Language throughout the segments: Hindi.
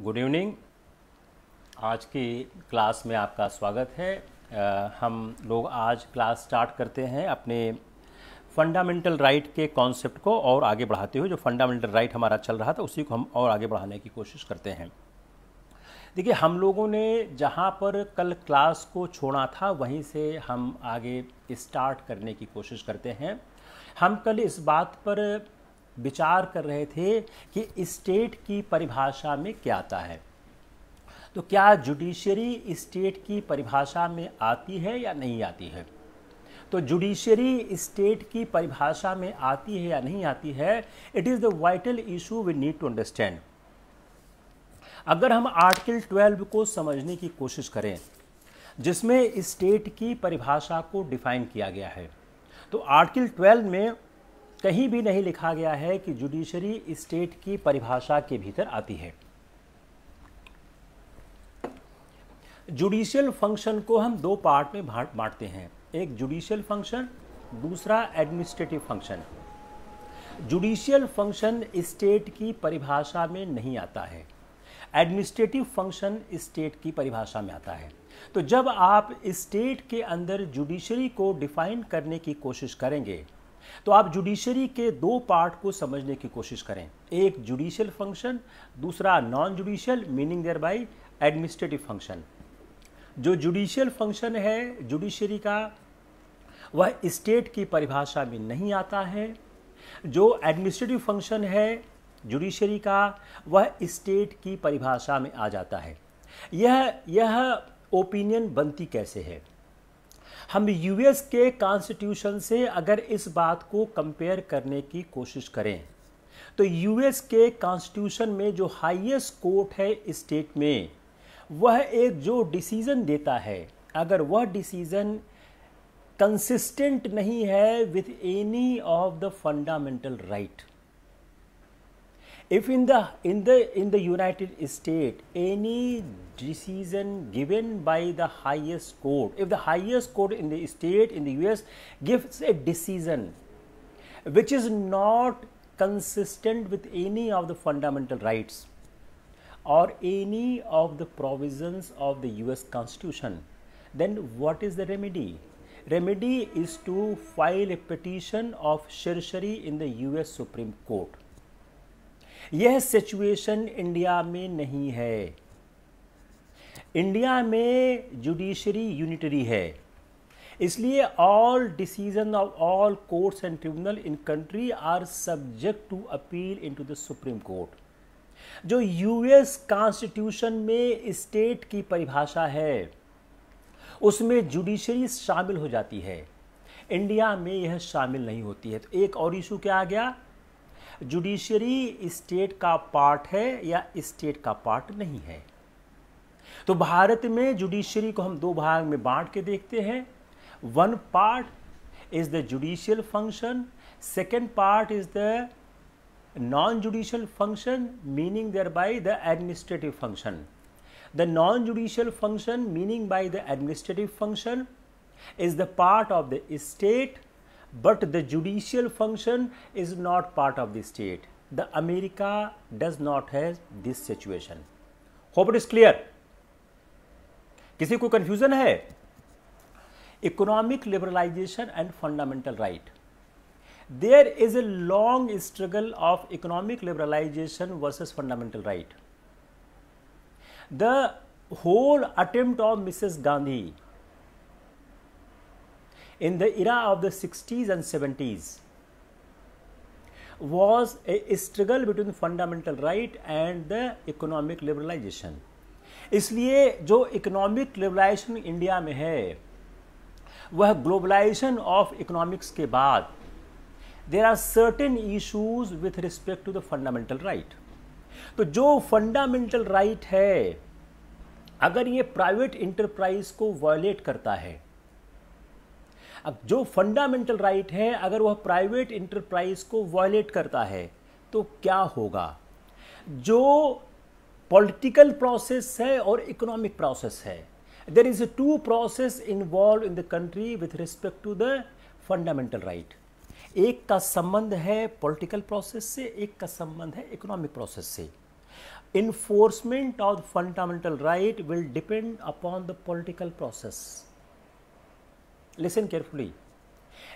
गुड इवनिंग आज की क्लास में आपका स्वागत है आ, हम लोग आज क्लास स्टार्ट करते हैं अपने फंडामेंटल राइट right के कॉन्सेप्ट को और आगे बढ़ाते हुए जो फंडामेंटल राइट right हमारा चल रहा था उसी को हम और आगे बढ़ाने की कोशिश करते हैं देखिए हम लोगों ने जहाँ पर कल क्लास को छोड़ा था वहीं से हम आगे स्टार्ट करने की कोशिश करते हैं हम कल इस बात पर विचार कर रहे थे कि स्टेट की परिभाषा में क्या आता है तो क्या जुडिशरी स्टेट की परिभाषा में आती है या नहीं आती है तो जुडिशरी स्टेट की परिभाषा में आती है या नहीं आती है it is the vital issue we need to understand अगर हम आर्टिकल 12 को समझने की कोशिश करें जिसमें स्टेट की परिभाषा को डिफाइन किया गया है तो आर्टिकल 12 में कहीं भी नहीं लिखा गया है कि जुडिशरी स्टेट की परिभाषा के भीतर आती है जुडिशियल फंक्शन को हम दो पार्ट में बांटते हैं एक जुडिशियल फंक्शन दूसरा administrative function judicial function state की परिभाषा में नहीं आता है एडमिनिस्ट्रेटिव फंक्शन स्टेट की परिभाषा में आता है तो जब आप स्टेट के अंदर जुडिशरी को डिफाइन करने की कोशिश करेंगे तो आप जुडिशरी के दो पार्ट को समझने की कोशिश करें एक जुडिशियल फंक्शन दूसरा non judicial meaning thereby administrative function जो जुडिशियल फंक्शन है जुडिशरी का वह स्टेट की परिभाषा में नहीं आता है जो एडमिनिस्ट्रेटिव फंक्शन है जुडिशरी का वह स्टेट की परिभाषा में आ जाता है यह यह ओपिनियन बनती कैसे है हम यूएस के कॉन्स्टिट्यूशन से अगर इस बात को कंपेयर करने की कोशिश करें तो यूएस के कॉन्स्टिट्यूशन में जो हाईएस्ट कोर्ट है स्टेट में वह एक जो डिसीज़न देता है अगर वह डिसीज़न कंसिस्टेंट नहीं है with any of the fundamental right if in the in the in the united states any decision given by the highest court if the highest court in the state in the us gives a decision which is not consistent with any of the fundamental rights or any of the provisions of the us constitution then what is the remedy remedy is to file a petition of certiorari in the us supreme court यह सिचुएशन इंडिया में नहीं है इंडिया में जुडिशरी यूनिटरी है इसलिए all decision of all courts and tribunal in country are subject to appeal into the Supreme Court जो यूएस कॉन्स्टिट्यूशन में स्टेट की परिभाषा है उसमें जुडिशरी शामिल हो जाती है इंडिया में यह शामिल नहीं होती है तो एक और इशू क्या आ गया जुडिशरी स्टेट का पार्ट है या स्टेट का पार्ट नहीं है तो भारत में जुडिशरी को हम दो भाग में बांट के देखते हैं one part is the judicial function second part is the non judicial function meaning thereby the administrative function the non judicial function meaning by the administrative function is the part of the state but the judicial function is not part of the state the america does not have this situation hope it is clear kisi ko confusion hai economic liberalization and fundamental right there is a long struggle of economic liberalization versus fundamental right the whole attempt of mrs gandhi in the era of the 60s and 70s was a struggle between fundamental right and the economic liberalization इसलिए जो इकोनॉमिक लिबरलाइजेशन इंडिया में है वह ग्लोबलाइजेशन ऑफ इकोनॉमिक्स के बाद there are certain issues with respect to the fundamental right तो जो फंडामेंटल राइट right है अगर ये प्राइवेट इंटरप्राइज को वायोलेट करता है अब जो फंडामेंटल राइट right है अगर वह प्राइवेट इंटरप्राइज को वायलेट करता है तो क्या होगा जो पॉलिटिकल प्रोसेस है और इकोनॉमिक प्रोसेस है there is two process involve in the country with respect to the fundamental right एक का संबंध है पॉलिटिकल प्रोसेस से एक का संबंध है इकोनॉमिक प्रोसेस से enforcement of fundamental right will depend upon the political process listen carefully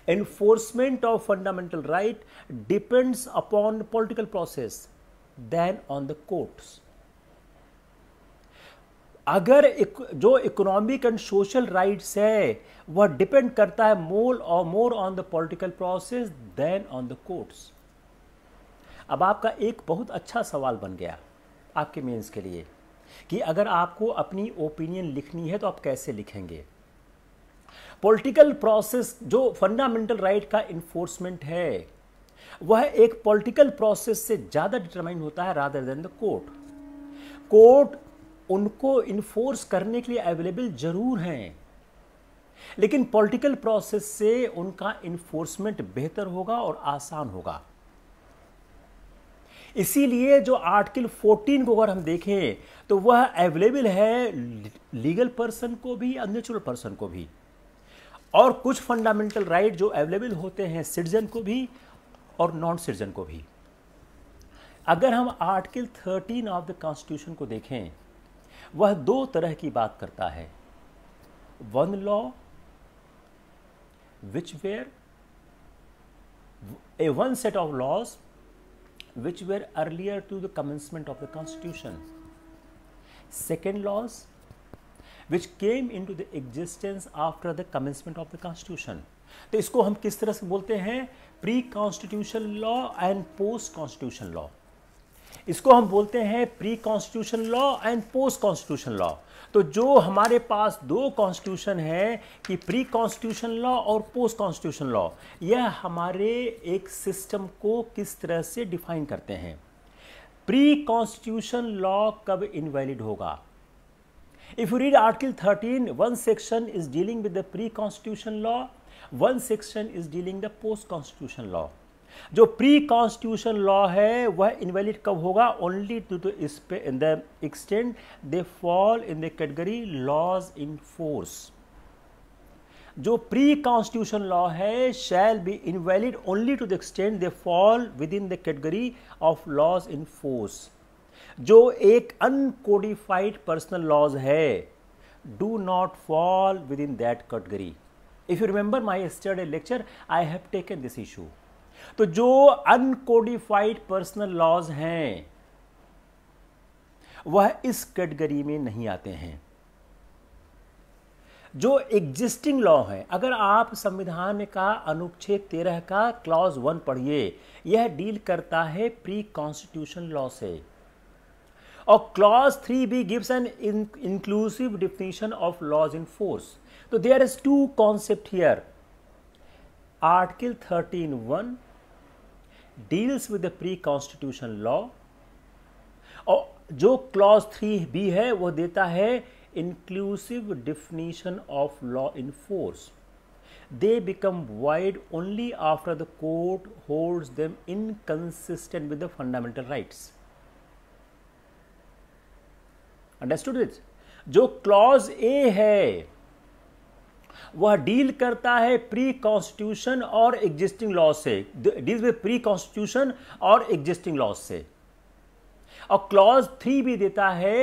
enforcement of fundamental right depends upon political process than on the courts अगर एक, जो इकोनॉमिक एंड सोशल राइट्स है वह डिपेंड करता है मोर और more on the political process then on the courts अब आपका एक बहुत अच्छा सवाल बन गया आपके मेंस के लिए कि अगर आपको अपनी ओपिनियन लिखनी है तो आप कैसे लिखेंगे पॉलिटिकल प्रोसेस जो फंडामेंटल राइट का इन्फोर्समेंट है वह एक पॉलिटिकल प्रोसेस से ज़्यादा डिटरमाइन होता है rather than the court court उनको इन्फोर्स करने के लिए अवेलेबल ज़रूर हैं लेकिन पॉलिटिकल प्रोसेस से उनका इन्फोर्समेंट बेहतर होगा और आसान होगा इसीलिए जो आर्टिकल 14 को अगर हम देखें तो वह अवेलेबल है लीगल पर्सन को भी अननेचुरल पर्सन को भी और कुछ फंडामेंटल राइट जो अवेलेबल होते हैं सिटीजन को भी और नॉन सिटीजन को भी अगर हम आर्टिकल 13 ऑफ द कॉन्स्टिट्यूशन को देखें वह दो तरह की बात करता है one law which were a one set of laws which were earlier to the commencement of the constitution second laws which came into the existence after the commencement of the constitution तो इसको हम किस तरह से बोलते हैं pre constitution law and post constitution law इसको हम बोलते हैं pre constitution law and post constitution law तो जो हमारे पास दो कॉन्स्टिट्यूशन है कि प्री कॉन्स्टिट्यूशन लॉ और पोस्ट कॉन्स्टिट्यूशन लॉ यह हमारे एक सिस्टम को किस तरह से डिफाइन करते हैं प्री कॉन्स्टिट्यूशन लॉ कब इनवैलिड होगा If you read Article 13, one section is dealing with the pre-constitution law, one section is dealing the post-constitution law. जो प्री कॉन्स्टिट्यूशन लॉ है वह इनवैलिड कब होगा ओनली टू टू इस पे in the extent they fall in the category laws in force जो प्री कॉन्स्टिट्यूशन लॉ है shall be invalid only to the extent they fall within the category of laws in force जो एक अनकोडिफाइड पर्सनल लॉज है do not fall within that category if you remember my Saturday lecture I have taken this issue तो जो अनकोडिफाइड पर्सनल लॉज हैं वह इस कैटेगरी में नहीं आते हैं जो एग्जिस्टिंग लॉ है अगर आप संविधान का अनुच्छेद तेरह का क्लॉज वन पढ़िए यह डील करता है प्री कॉन्स्टिट्यूशन लॉ से clause 3b gives an inclusive definition of laws in force. So there is two concept here. Article 13.1 deals with the pre-constitution law और जो clause 3b है वो देता है inclusive definition of law in force. They become void only after the court holds them inconsistent with the fundamental rights. Understood this जो क्लॉज ए है वह डील करता है प्री कॉन्स्टिट्यूशन और एग्जिस्टिंग लॉ से डील विद प्री कॉन्स्टिट्यूशन और एग्जिस्टिंग लॉ से और क्लॉज थ्री भी देता है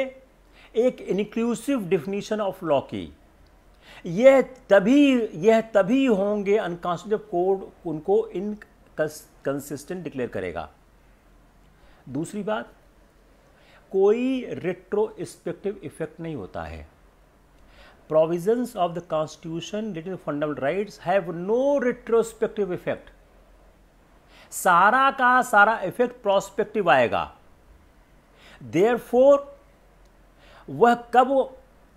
एक इंक्लूसिव डिफिनीशन ऑफ लॉ की यह तभी यह तभी होंगे अनकॉन्स्टिट्यूटिव कोड उनको इनकंसिस्टेंट डिक्लेयर करेगा दूसरी बात कोई रेट्रोस्पेक्टिव इफेक्ट नहीं होता है provisions of the constitution related fundamental rights have no retrospective effect सारा का सारा इफेक्ट प्रोस्पेक्टिव आएगा देयर फोर वह कब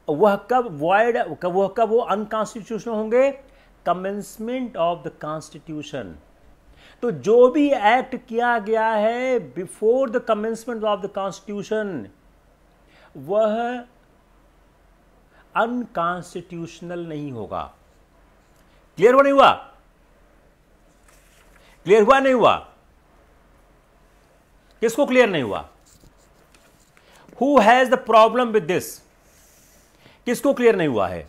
वह कब वॉइड वह कब वो अनकॉन्स्टिट्यूशनल होंगे कमेंसमेंट ऑफ द कॉन्स्टिट्यूशन तो जो भी एक्ट किया गया है before the commencement of the constitution वह अनकॉन्स्टिट्यूशनल नहीं होगा क्लियर हुआ नहीं हुआ क्लियर हुआ नहीं हुआ किसको क्लियर नहीं हुआ who has the problem with this किसको क्लियर नहीं हुआ है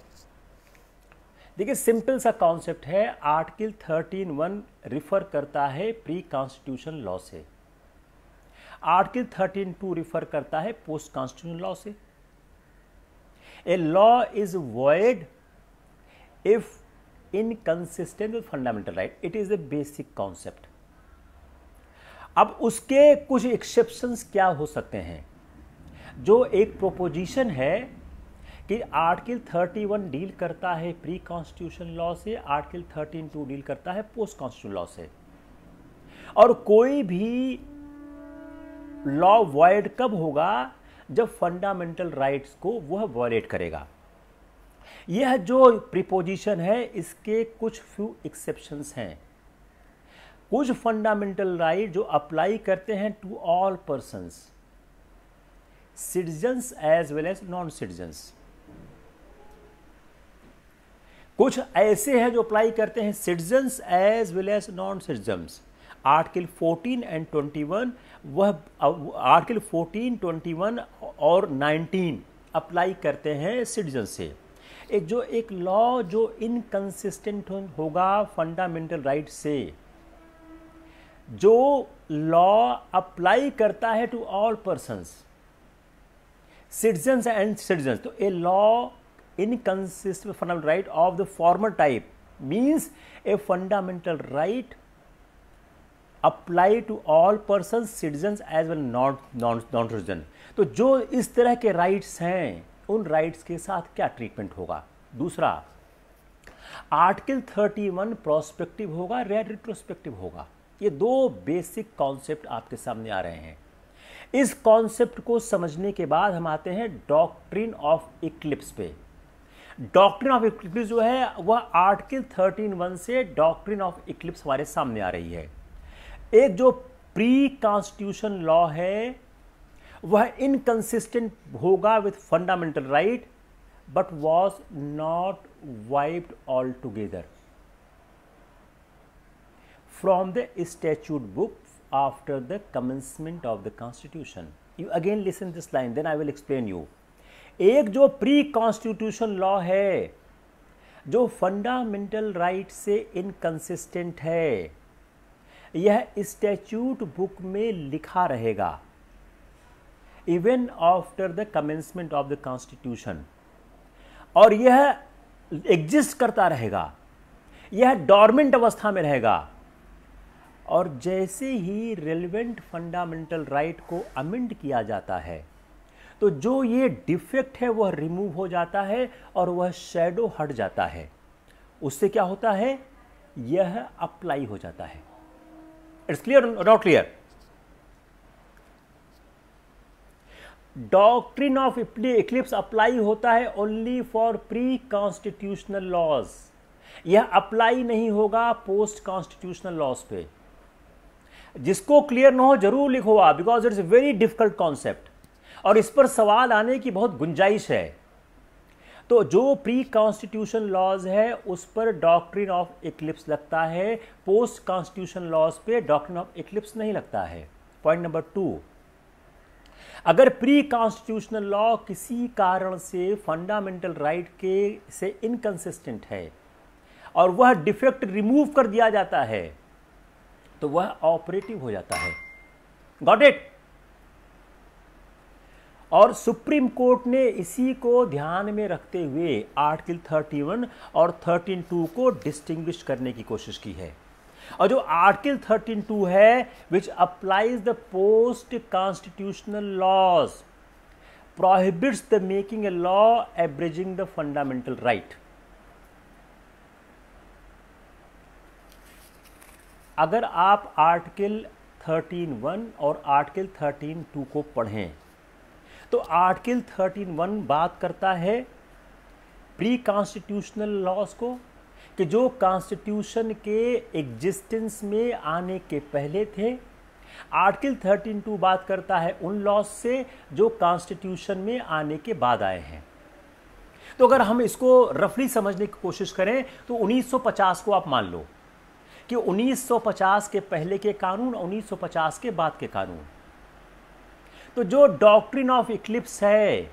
देखिए सिंपल सा कॉन्सेप्ट है आर्टिकल थर्टीन वन रिफ़र करता है प्री कॉन्स्टिट्यूशन लॉ से आर्टिकल थर्टीन टू रिफ़र करता है पोस्ट कॉन्स्टिट्यूशन लॉ से a law is void if inconsistent with fundamental right it is a basic concept अब उसके कुछ एक्सेप्शन क्या हो सकते हैं जो एक प्रोपोजिशन है कि आर्टिकल 31 डील करता है प्री कॉन्स्टिट्यूशन लॉ से आर्टिकल 13 टू डील करता है पोस्ट कॉन्स्टिट्यूशन लॉ से और कोई भी लॉ वॉयड कब होगा जब फंडामेंटल राइट्स को वह वॉयलेट करेगा यह जो प्रिपोजिशन है इसके कुछ फ्यू एक्सेप्शंस हैं कुछ फंडामेंटल राइट जो अप्लाई करते हैं to all person citizens as well as non citizens कुछ ऐसे हैं जो अप्लाई करते हैं citizens as well as non citizens article 14 and 21 वह आर्टिकल 14, 21 और 19 अप्लाई करते हैं सिटीजन से एक जो एक लॉ जो इनकंसिस्टेंट होगा फंडामेंटल राइट से जो लॉ अप्लाई करता है to all person citizens and citizens तो a law inconsistent fundamental right of the former type means a fundamental right apply to all person citizen as well non non citizen तो जो इस तरह के राइट्स हैं उन राइट्स के साथ क्या ट्रीटमेंट होगा दूसरा आर्टिकल थर्टी वन प्रोस्पेक्टिव होगा रेड रिट्रोस्पेक्टिव होगा ये दो बेसिक कॉन्सेप्ट आपके सामने आ रहे हैं इस कॉन्सेप्ट को समझने के बाद हम आते हैं डॉक्ट्रिन ऑफ इक्लिप्स पे डॉक्ट्रिन ऑफ इक्लिप्स जो है वह आर्टिकल थर्टीन वन से डॉक्ट्रिन ऑफ इक्लिप्स हमारे सामने आ रही है एक जो प्री कॉन्स्टिट्यूशन लॉ है वह इनकंसिस्टेंट होगा with fundamental right but was not wiped all together from the statute book after the commencement of the constitution you again listen this line then I will explain you एक जो प्री कॉन्स्टिट्यूशन लॉ है जो फंडामेंटल राइट से इनकंसिस्टेंट है यह स्टैच्यूट बुक में लिखा रहेगा even after the commencement of the constitution और यह एग्जिस्ट करता रहेगा यह डॉर्मेंट अवस्था में रहेगा और जैसे ही रेलिवेंट फंडामेंटल राइट को अमेंड किया जाता है तो जो ये डिफेक्ट है वह रिमूव हो जाता है और वह शेडो हट जाता है उससे क्या होता है यह अप्लाई हो जाता है it's clear not clear doctrine of eclipse apply होता है only for pre constitutional laws यह अप्लाई नहीं होगा पोस्ट कॉन्स्टिट्यूशनल लॉज पे जिसको क्लियर ना हो जरूर लिखो आप because it's very difficult concept और इस पर सवाल आने की बहुत गुंजाइश है तो जो प्री कॉन्स्टिट्यूशन लॉज है उस पर डॉक्ट्रिन ऑफ इक्लिप्स लगता है पोस्ट कॉन्स्टिट्यूशन लॉज पे डॉक्ट्रिन ऑफ इक्लिप्स नहीं लगता है पॉइंट नंबर टू अगर प्री कॉन्स्टिट्यूशनल लॉ किसी कारण से फंडामेंटल राइट के से इनकंसिस्टेंट है और वह डिफेक्ट रिमूव कर दिया जाता है तो वह ऑपरेटिव हो जाता है गॉट इट और सुप्रीम कोर्ट ने इसी को ध्यान में रखते हुए आर्टिकल 31 और 132 को डिस्टिंग्विश करने की कोशिश की है और जो आर्टिकल 132 है which applies the post constitutional laws prohibits the making a law abridging the fundamental right अगर आप आर्टिकल 13.1 और आर्टिकल 13.2 को पढ़ें तो आर्टिकल थर्टीन वन बात करता है प्री कॉन्स्टिट्यूशनल लॉज को कि जो कॉन्स्टिट्यूशन के एग्जिस्टेंस में आने के पहले थे आर्टिकल थर्टीन टू बात करता है उन लॉज से जो कॉन्स्टिट्यूशन में आने के बाद आए हैं तो अगर हम इसको रफली समझने की कोशिश करें तो 1950 को आप मान लो कि 1950 के पहले के कानून और 1950 के बाद के कानून तो जो डॉक्ट्रिन ऑफ इक्लिप्स है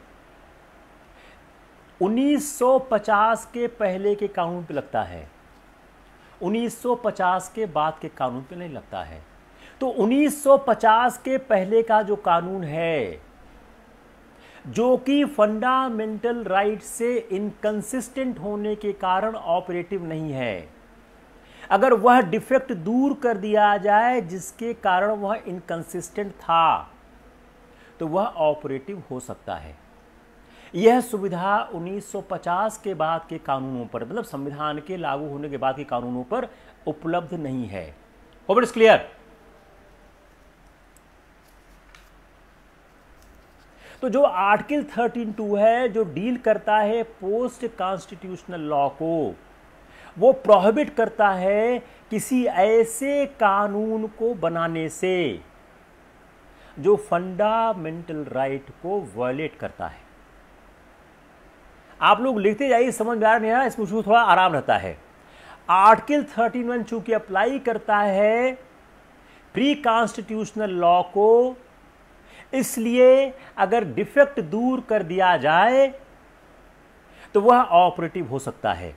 1950 के पहले के कानून पे लगता है 1950 के बाद के कानून पे नहीं लगता है तो 1950 के पहले का जो कानून है जो कि फंडामेंटल राइट से इनकंसिस्टेंट होने के कारण ऑपरेटिव नहीं है अगर वह डिफेक्ट दूर कर दिया जाए जिसके कारण वह इनकंसिस्टेंट था तो वह ऑपरेटिव हो सकता है यह सुविधा 1950 के बाद के कानूनों पर मतलब संविधान के लागू होने के बाद के कानूनों पर उपलब्ध नहीं है होप क्लियर तो जो आर्टिकल 132 है जो डील करता है पोस्ट कॉन्स्टिट्यूशनल लॉ को वो प्रोहिबिट करता है किसी ऐसे कानून को बनाने से जो फंडामेंटल राइट को वायलेट करता है आप लोग लिखते जाइए समझ में आ रहा है इसमें थोड़ा आराम रहता है आर्टिकल 31 वन चूंकि अप्लाई करता है प्री कॉन्स्टिट्यूशनल लॉ को इसलिए अगर डिफेक्ट दूर कर दिया जाए तो वह ऑपरेटिव हो सकता है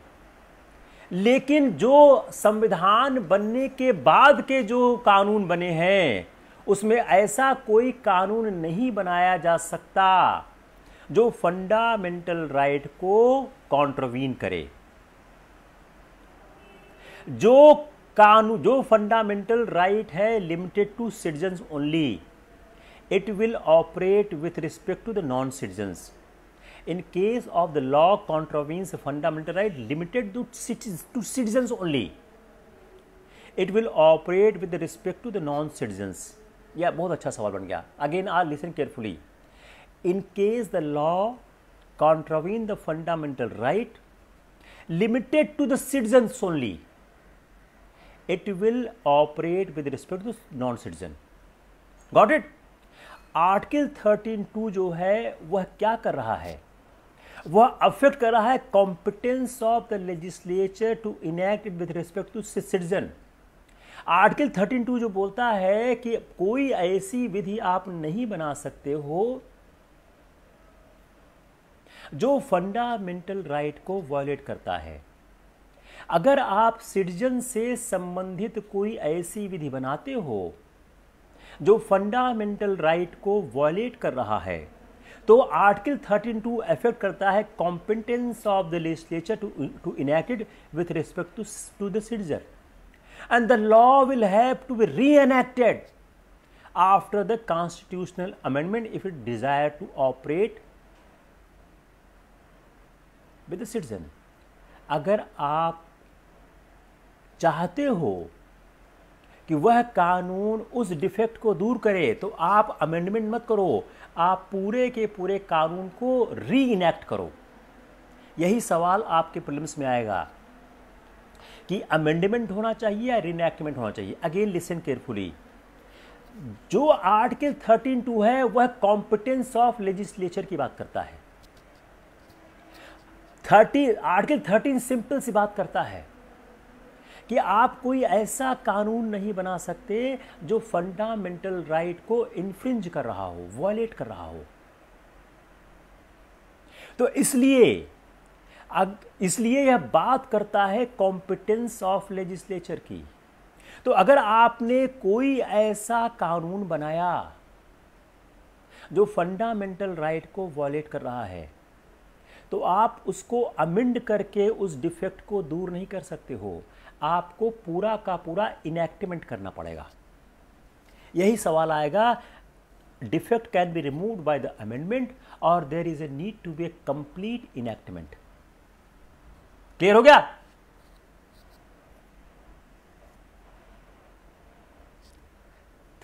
लेकिन जो संविधान बनने के बाद के जो कानून बने हैं उसमें ऐसा कोई कानून नहीं बनाया जा सकता जो फंडामेंटल राइट को कॉन्ट्रोवीन करे जो कानून जो फंडामेंटल राइट है limited to citizen only it will operate with respect to the non citizens in case of the law contravenes fundamental right limited to citizen only it will operate with respect to the non citizens यह बहुत अच्छा सवाल बन गया again are listen carefully in case the law contravene the fundamental right limited to the citizen only it will operate with respect to non citizen got it article thirteen two जो है वह क्या कर रहा है वह अफेक्ट कर रहा है competence of the legislature to enact with respect to citizen article thirteen two जो बोलता है कि कोई ऐसी विधि आप नहीं बना सकते हो जो फंडामेंटल राइट को वायलेट करता है अगर आप सिटीजन से संबंधित कोई ऐसी विधि बनाते हो जो फंडामेंटल राइट को वायलेट कर रहा है तो आर्टिकल थर्टीन टू एफेक्ट करता है competence of the legislature to to enacted with respect to the citizen and the law will have to be reenacted after the constitutional amendment if it desire to operate with the citizen agar aap चाहते हो कि वह कानून उस डिफेक्ट को दूर करे तो आप अमेंडमेंट मत करो आप पूरे के पूरे कानून को री इनैक्ट करो यही सवाल आपके प्रिलिम्स में आएगा कि अमेंडमेंट होना चाहिए या रिनैक्टमेंट होना चाहिए अगेन लिसन केयरफुली जो आर्टिकल थर्टीन टू है वह कॉम्पिटेंस ऑफ लेजिस्लेचर की बात करता है थर्टी आर्टिकल थर्टीन सिंपल सी बात करता है कि आप कोई ऐसा कानून नहीं बना सकते जो फंडामेंटल राइट को इन्फ्रिंज कर रहा हो वॉयलेट कर रहा हो तो इसलिए इसलिए यह बात करता है कॉम्पिटेंस ऑफ लेजिस्लेचर की तो अगर आपने कोई ऐसा कानून बनाया जो फंडामेंटल राइट को वॉलेट कर रहा है तो आप उसको अमेंड करके उस डिफेक्ट को दूर नहीं कर सकते हो आपको पूरा का पूरा इनेक्टमेंट करना पड़ेगा यही सवाल आएगा defect can be removed by the amendment or there is a need to be a complete enactment clear हो गया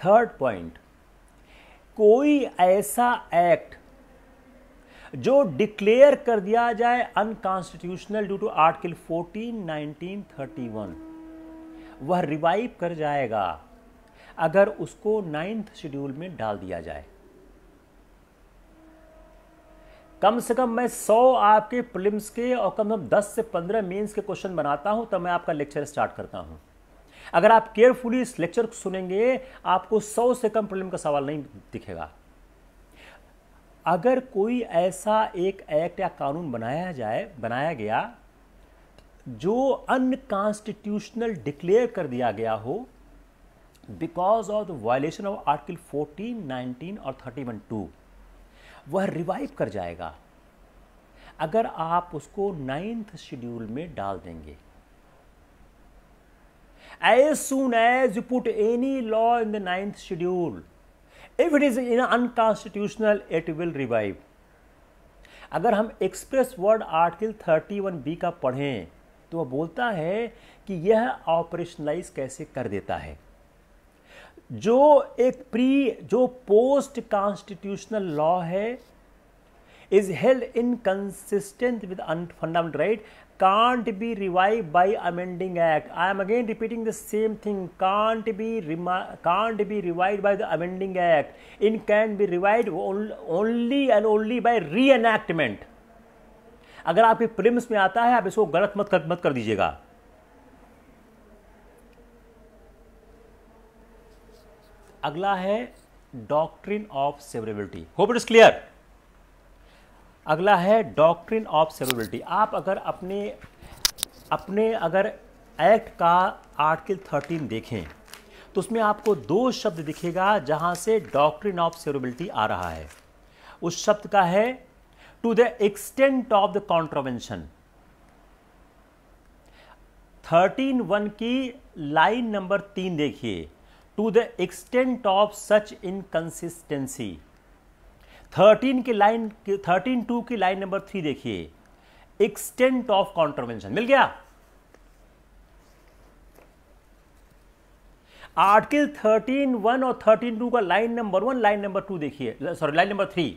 थर्ड पॉइंट कोई ऐसा एक्ट जो डिक्लेयर कर दिया जाए unconstitutional due to article 14, thirty one वह रिवाइव कर जाएगा अगर उसको नाइन्थ शेड्यूल में डाल दिया जाए कम से कम मैं 100 आपके प्रिलिम्स के और कम से कम 10 से 15 मेंस के क्वेश्चन बनाता हूं तब मैं आपका लेक्चर स्टार्ट करता हूं अगर आप केयरफुली इस लेक्चर को सुनेंगे आपको 100 से कम प्रिलिम का सवाल नहीं दिखेगा अगर कोई ऐसा एक एक्ट या कानून बनाया जाए बनाया गया जो अनकॉन्स्टिट्यूशनल डिक्लेयर कर दिया गया हो because of the violation of article 14, 19 और टू वह रिवाइव कर जाएगा अगर आप उसको नाइन्थ शेड्यूल में डाल देंगे as soon as you put any law in the ninth schedule if it is in unconstitutional it will revive अगर हम express word article thirty one B का पढ़ें तो वह बोलता है कि यह ऑपरेशनलाइज कैसे कर देता है जो एक प्री जो पोस्ट कॉन्स्टिट्यूशनल लॉ है is held inconsistent with fundamental right can't be revive by amending act I am again repeating the same thing can't be can't be revive by the amending act in can be revive only and only by reenactment अगर आपके प्रिम्स में आता है आप इसको गलत मत कर, मत कर दीजिएगा अगला है doctrine of severability hope it is clear अगला है डॉक्ट्रिन ऑफ सेवरेबिलिटी आप अगर अपने अपने अगर एक्ट का आर्टिकल 13 देखें तो उसमें आपको दो शब्द दिखेगा जहां से डॉक्ट्रिन ऑफ सेवरेबिलिटी आ रहा है उस शब्द का है to the extent of the contravention thirteen one की लाइन नंबर तीन देखिए to the extent of such inconsistency thirteen की लाइन थर्टीन टू की लाइन नंबर थ्री देखिए एक्सटेंट ऑफ कॉन्ट्रोवेंशन मिल गया आर्टिकल थर्टीन वन और थर्टीन टू का line number one line number two देखिए sorry line number three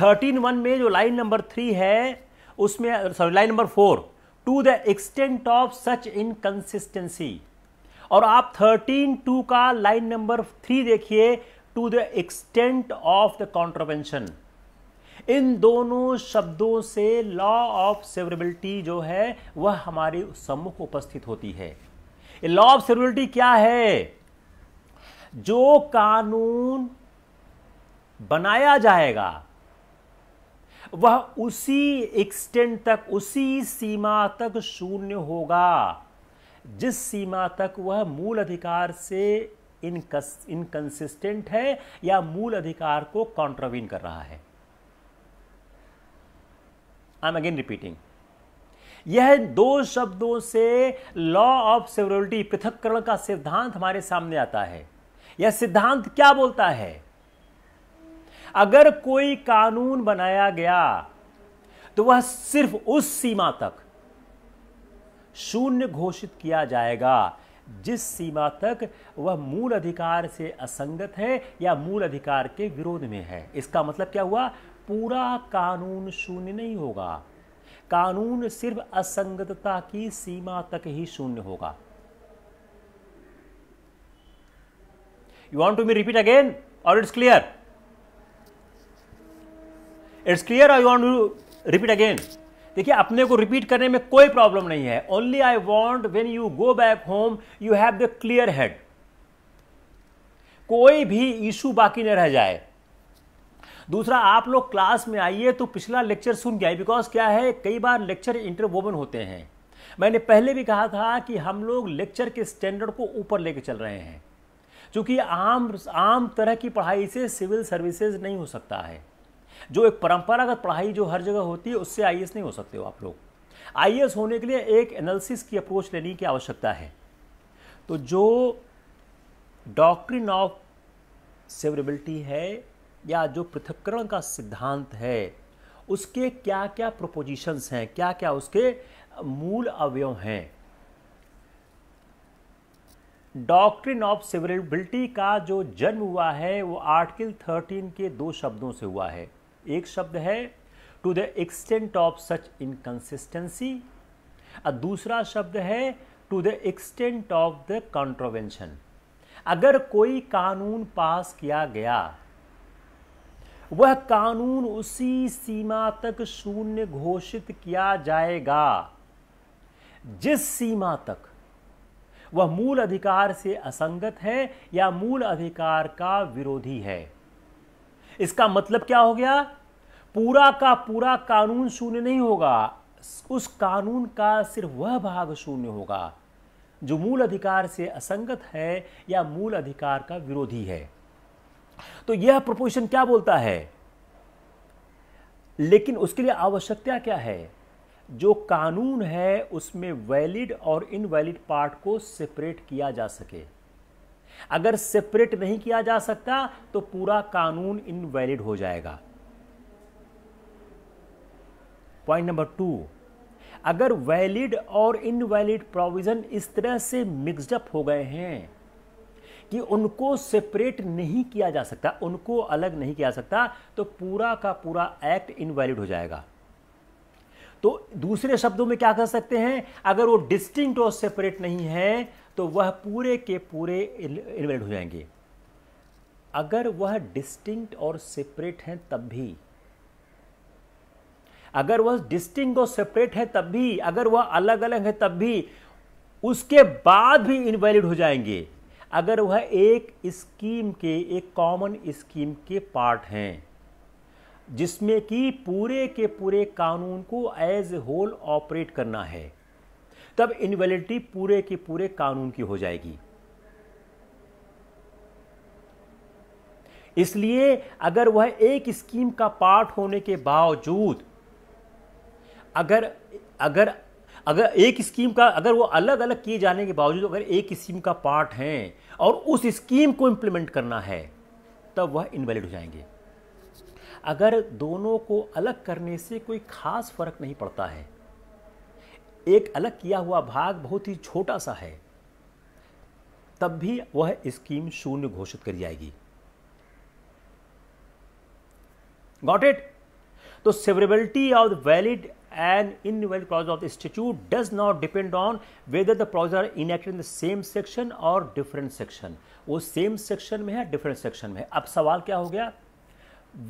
thirteen one में जो लाइन नंबर थ्री है उसमें sorry line number four to the extent of such inconsistency और आप थर्टीन टू का लाइन नंबर थ्री देखिए to the extent of the contravention इन दोनों शब्दों से लॉ ऑफ सेवरेबिलिटी जो है वह हमारे सम्मुख उपस्थित होती है लॉ ऑफ सेवरेबिलिटी क्या है जो कानून बनाया जाएगा वह उसी एक्सटेंट तक उसी सीमा तक शून्य होगा जिस सीमा तक वह मूल अधिकार से इनकंसिस्टेंट है या मूल अधिकार को कॉन्ट्रोवीन कर रहा है आई एम अगेन रिपीटिंग यह दो शब्दों से लॉ ऑफ सेवरलिटी पृथककरण का सिद्धांत हमारे सामने आता है यह सिद्धांत क्या बोलता है अगर कोई कानून बनाया गया तो वह सिर्फ उस सीमा तक शून्य घोषित किया जाएगा जिस सीमा तक वह मूल अधिकार से असंगत है या मूल अधिकार के विरोध में है इसका मतलब क्या हुआ पूरा कानून शून्य नहीं होगा कानून सिर्फ असंगतता की सीमा तक ही शून्य होगा you want to me repeat again और it's clear it's clear I you want to repeat again देखिए अपने को रिपीट करने में कोई प्रॉब्लम नहीं है only I want when you go back home you have the clear head कोई भी इशू बाकी न रह जाए दूसरा आप लोग क्लास में आइए तो पिछला लेक्चर सुन के बिकॉज क्या है कई बार लेक्चर इंटरवोवन होते हैं मैंने पहले भी कहा था कि हम लोग लेक्चर के स्टैंडर्ड को ऊपर लेके चल रहे हैं क्योंकि आम आम तरह की पढ़ाई से सिविल सर्विसेज नहीं हो सकता है जो एक परंपरागत पढ़ाई जो हर जगह होती है उससे आई नहीं हो सकते हो आप लोग आई होने के लिए एक एनालिसिस की अप्रोच लेने की आवश्यकता है तो जो डॉक्ट्रिन ऑफ सेवरेबिलिटी है या जो पृथककरण का सिद्धांत है उसके क्या क्या प्रोपोजिशंस हैं क्या क्या उसके मूल अवयव हैं डॉक्ट्रिन ऑफ सेवरेबिलिटी का जो जन्म हुआ है वो आर्टिकल 13 के दो शब्दों से हुआ है एक शब्द है to the extent of such inconsistency और दूसरा शब्द है to the extent of the contravention अगर कोई कानून पास किया गया वह कानून उसी सीमा तक शून्य घोषित किया जाएगा जिस सीमा तक वह मूल अधिकार से असंगत है या मूल अधिकार का विरोधी है इसका मतलब क्या हो गया पूरा का पूरा कानून शून्य नहीं होगा उस कानून का सिर्फ वह भाग शून्य होगा जो मूल अधिकार से असंगत है या मूल अधिकार का विरोधी है तो यह प्रोपोजिशन क्या बोलता है लेकिन उसके लिए आवश्यकता क्या है जो कानून है उसमें वैलिड और इनवैलिड पार्ट को सेपरेट किया जा सके अगर सेपरेट नहीं किया जा सकता तो पूरा कानून इनवैलिड हो जाएगा पॉइंट नंबर टू अगर वैलिड और इनवैलिड प्रोविज़न इस तरह से मिक्सडअप हो गए हैं कि उनको सेपरेट नहीं किया जा सकता उनको अलग नहीं किया जा सकता तो पूरा का पूरा एक्ट इनवैलिड हो जाएगा तो दूसरे शब्दों में क्या कर सकते हैं अगर वो डिस्टिंक्ट और सेपरेट नहीं है तो वह पूरे के पूरे इन्वेल्ड हो जाएंगे अगर वह डिस्टिंक्ट और सेपरेट हैं तब भी अगर वह डिस्टिंक्ट और सेपरेट है तब भी अगर वह अलग अलग है तब भी उसके बाद भी इनवैलिड हो जाएंगे अगर वह एक स्कीम के एक कॉमन स्कीम के पार्ट हैं जिसमें कि पूरे के पूरे कानून को एज ए होल ऑपरेट करना है तब इनवेलिडिटी पूरे के पूरे कानून की हो जाएगी इसलिए अगर वह एक स्कीम का पार्ट होने के बावजूद अगर अगर अगर एक स्कीम का अगर वो अलग अलग किए जाने के बावजूद अगर एक स्कीम का पार्ट हैं और उस स्कीम को इंप्लीमेंट करना है तब वह इनवैलिड हो जाएंगे अगर दोनों को अलग करने से कोई खास फर्क नहीं पड़ता है एक अलग किया हुआ भाग बहुत ही छोटा सा है तब भी वह स्कीम शून्य घोषित करी जाएगी गॉट इट तो severability of the valid and invalid clause of the institute does not depend on whether the clause are enacted in the same section or different section वो सेम सेक्शन में है डिफरेंट सेक्शन में है अब सवाल क्या हो गया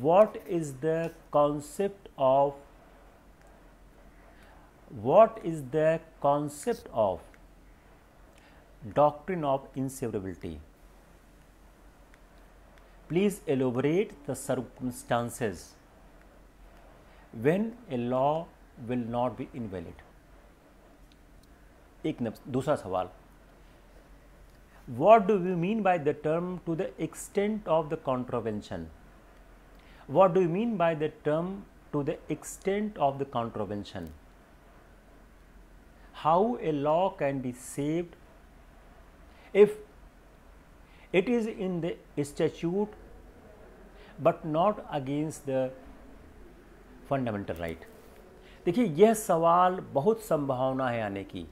what is the concept of what is the concept of doctrine of inseparability? Please elaborate the circumstances when a law will not be invalid. एक दूसरा सवाल what do we mean by the term to the extent of the contravention? What do we mean by the term to the extent of the contravention? how a law can be saved if it is in the statute but not against the fundamental right right. देखिए यह सवाल बहुत संभावना है आने की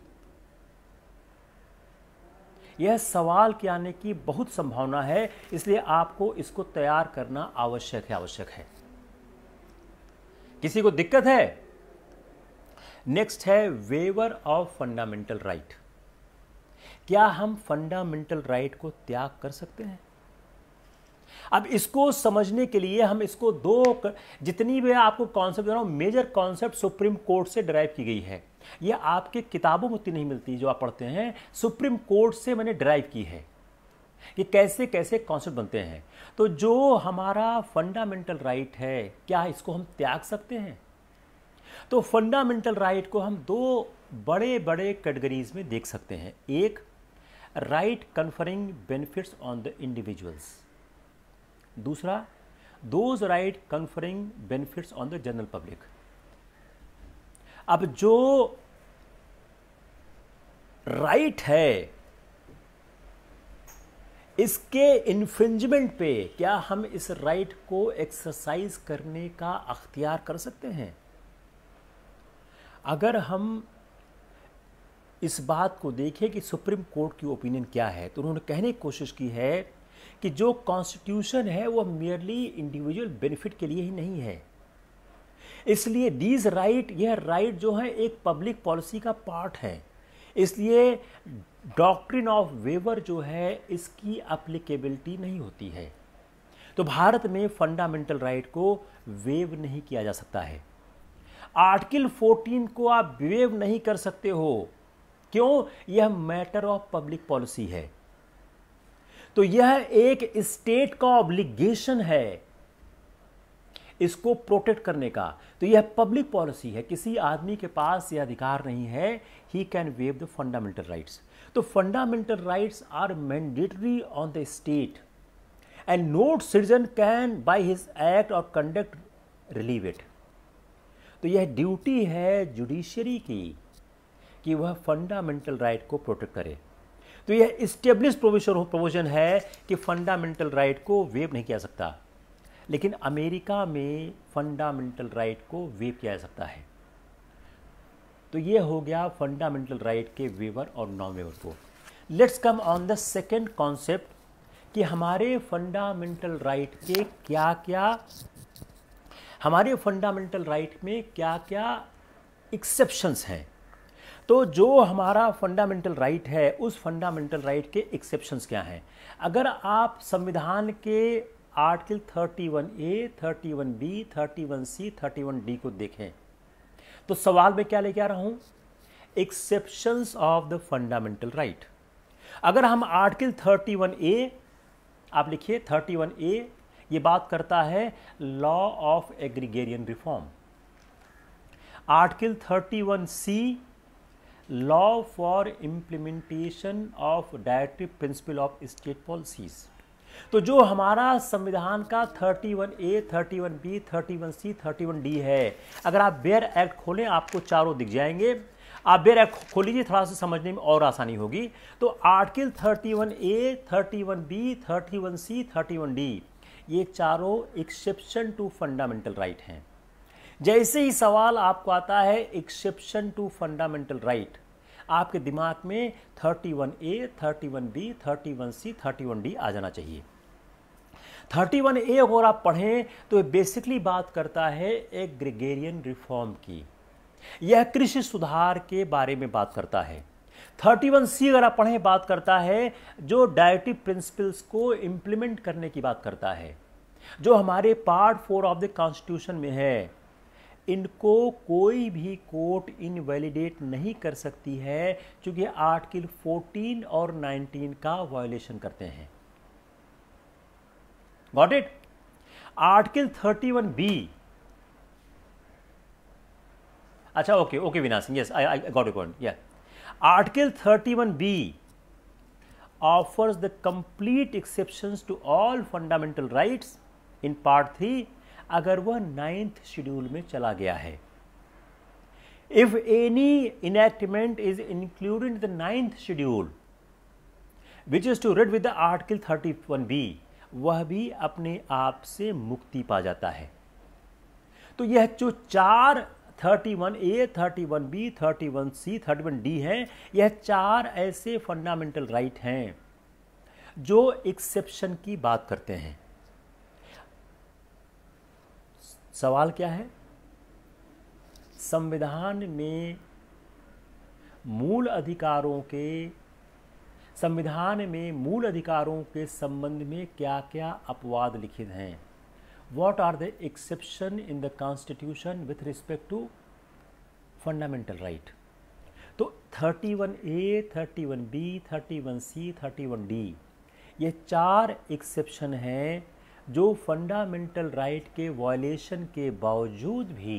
यह सवाल के आने की बहुत संभावना है इसलिए आपको इसको तैयार करना आवश्यक है आवश्यक है किसी को दिक्कत है नेक्स्ट है वेवर ऑफ फंडामेंटल राइट क्या हम फंडामेंटल राइट को त्याग कर सकते हैं अब इसको समझने के लिए हम इसको दो कर, जितनी भी आपको कॉन्सेप्ट दे रहा हूं मेजर कॉन्सेप्ट सुप्रीम कोर्ट से ड्राइव की गई है ये आपके किताबों में उतनी नहीं मिलती जो आप पढ़ते हैं सुप्रीम कोर्ट से मैंने ड्राइव की है कि कैसे कैसे कॉन्सेप्ट बनते हैं तो जो हमारा फंडामेंटल राइट है क्या इसको हम त्याग सकते हैं तो फंडामेंटल राइट को हम दो बड़े बड़े कैटेगरीज में देख सकते हैं एक right conferring benefits on the individuals दूसरा those right conferring benefits on the general public अब जो राइट right है इसके इन्फ्रिंजमेंट पे क्या हम इस राइट right को एक्सरसाइज करने का अख्तियार कर सकते हैं अगर हम इस बात को देखें कि सुप्रीम कोर्ट की ओपिनियन क्या है तो उन्होंने कहने की कोशिश की है कि जो कॉन्स्टिट्यूशन है वो मेयरली इंडिविजुअल बेनिफिट के लिए ही नहीं है इसलिए दीज राइट यह राइट जो है एक पब्लिक पॉलिसी का पार्ट है इसलिए डॉक्ट्रिन ऑफ वेवर जो है इसकी अप्लीकेबिलिटी नहीं होती है तो भारत में फंडामेंटल राइट को वेव नहीं किया जा सकता है आर्टिकल 14 को आप विवेव नहीं कर सकते हो क्यों यह मैटर ऑफ पब्लिक पॉलिसी है तो यह एक स्टेट का ऑब्लिगेशन है इसको प्रोटेक्ट करने का तो यह पब्लिक पॉलिसी है किसी आदमी के पास यह अधिकार नहीं है he can waive the fundamental rights तो fundamental rights are mandatory on the state and not citizen can by his act or conduct relieve it तो यह ड्यूटी है जुडिशरी की कि वह फंडामेंटल राइट को प्रोटेक्ट करे तो यह इस्टेब्लिश प्रोविजन प्रोविजन है कि फंडामेंटल राइट को वेव नहीं किया सकता लेकिन अमेरिका में फंडामेंटल राइट को वेव किया जा सकता है तो यह हो गया फंडामेंटल राइट के वेवर और नॉन वेवर को let's come on the second concept कि हमारे फंडामेंटल राइट के क्या क्या हमारे फंडामेंटल राइट में क्या क्या एक्सेप्शंस हैं तो जो हमारा फंडामेंटल राइट है उस फंडामेंटल राइट के एक्सेप्शंस क्या हैं अगर आप संविधान के article 31 A 31 B 31 C 31 D को देखें तो सवाल में क्या लेके आ रहा हूँ exceptions of the fundamental right अगर हम आर्टिकल 31 ए आप लिखिए 31 ए ये बात करता है law of agrarian reform article 31 C law for implementation of directive principle of state policies तो जो हमारा संविधान का ए बी 31 सी 31 डी है अगर आप बेयर एक्ट खोलें आपको चारों दिख जाएंगे आप बेयर एक्ट खोल लीजिए थोड़ा सा समझने में और आसानी होगी तो article A B 31 C 31 D ये चारों एक्सेप्शन टू फंडामेंटल राइट हैं जैसे ही सवाल आपको आता है एक्सेप्शन टू फंडामेंटल राइट आपके दिमाग में 31 ए 31 बी 31 सी 31 डी आ जाना चाहिए 31 ए अगर आप पढ़ें तो ये बेसिकली बात करता है एक ग्रिगेरियन रिफॉर्म की यह कृषि सुधार के बारे में बात करता है 31 सी अगर आप पढ़ें बात करता है जो डायटिव प्रिंसिपल्स को इम्प्लीमेंट करने की बात करता है जो हमारे part four of the constitution में है इनको कोई भी कोर्ट इनवैलिडेट नहीं कर सकती है क्योंकि आर्टिकल 14 और 19 का वायोलेशन करते हैं गॉट इट आर्टिकल 31 बी अच्छा ओके ओके विनाश yes I I got it point या article 31 B offers the complete exception to all fundamental rights in part three अगर वह नाइन्थ शेड्यूल में चला गया है if any enactment is including the ninth schedule which is to read with the article thirty one B वह भी अपने आप से मुक्ति पा जाता है तो यह जो चार thirty one A thirty one B thirty one C thirty one D हैं यह चार ऐसे फंडामेंटल राइट हैं जो एक्सेप्शन की बात करते हैं सवाल क्या है संविधान में मूल अधिकारों के संविधान में मूल अधिकारों के संबंध में क्या क्या अपवाद लिखित हैं what are the exception in the constitution with respect to fundamental right तो 31 ए 31 बी 31 सी 31 डी ये चार एक्सेप्शन हैं जो फंडामेंटल राइट के वायलेशन के बावजूद भी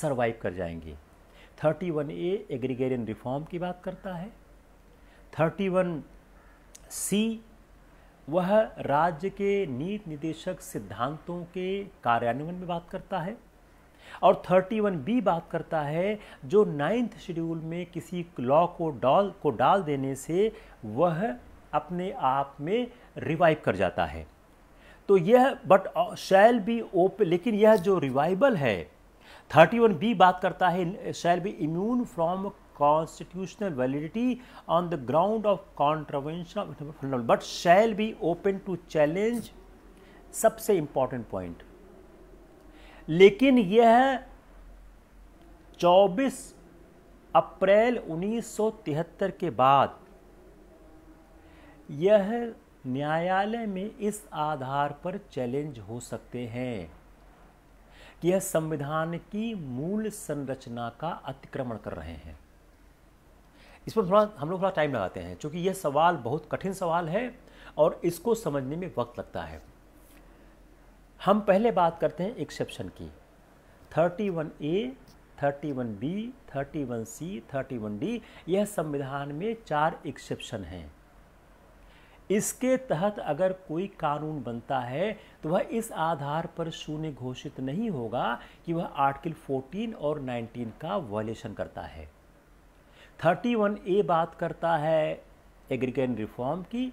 सरवाइव कर जाएंगे 31 ए एग्रीगेरियन रिफॉर्म की बात करता है 31 सी वह राज्य के नीत निदेशक सिद्धांतों के कार्यान्वयन में बात करता है और 31 बी बात करता है जो नाइन्थ शेड्यूल में किसी लॉ को डाल को डाल देने से वह अपने आप में रिवाइव कर जाता है तो यह बट शैल बी ओप लेकिन यह जो रिवाइवल है थर्टी वन बी बात करता है shall be immune from constitutional validity on the ground of contravention of but shall be open to challenge सबसे इंपॉर्टेंट पॉइंट लेकिन यह चौबीस अप्रैल उन्नीस सौ तिहत्तर के बाद यह न्यायालय में इस आधार पर चैलेंज हो सकते हैं कि यह संविधान की मूल संरचना का अतिक्रमण कर रहे हैं इस पर थोड़ा हम लोग थोड़ा टाइम लगाते हैं क्योंकि यह सवाल बहुत कठिन सवाल है और इसको समझने में वक्त लगता है हम पहले बात करते हैं एक्सेप्शन की 31 ए 31 बी 31 सी 31 डी यह संविधान में चार एक्सेप्शन हैं इसके तहत अगर कोई कानून बनता है तो वह इस आधार पर शून्य घोषित नहीं होगा कि वह आर्टिकल 14 और 19 का वायलेशन करता है 31 ए बात करता है एग्रीकल्चर रिफॉर्म की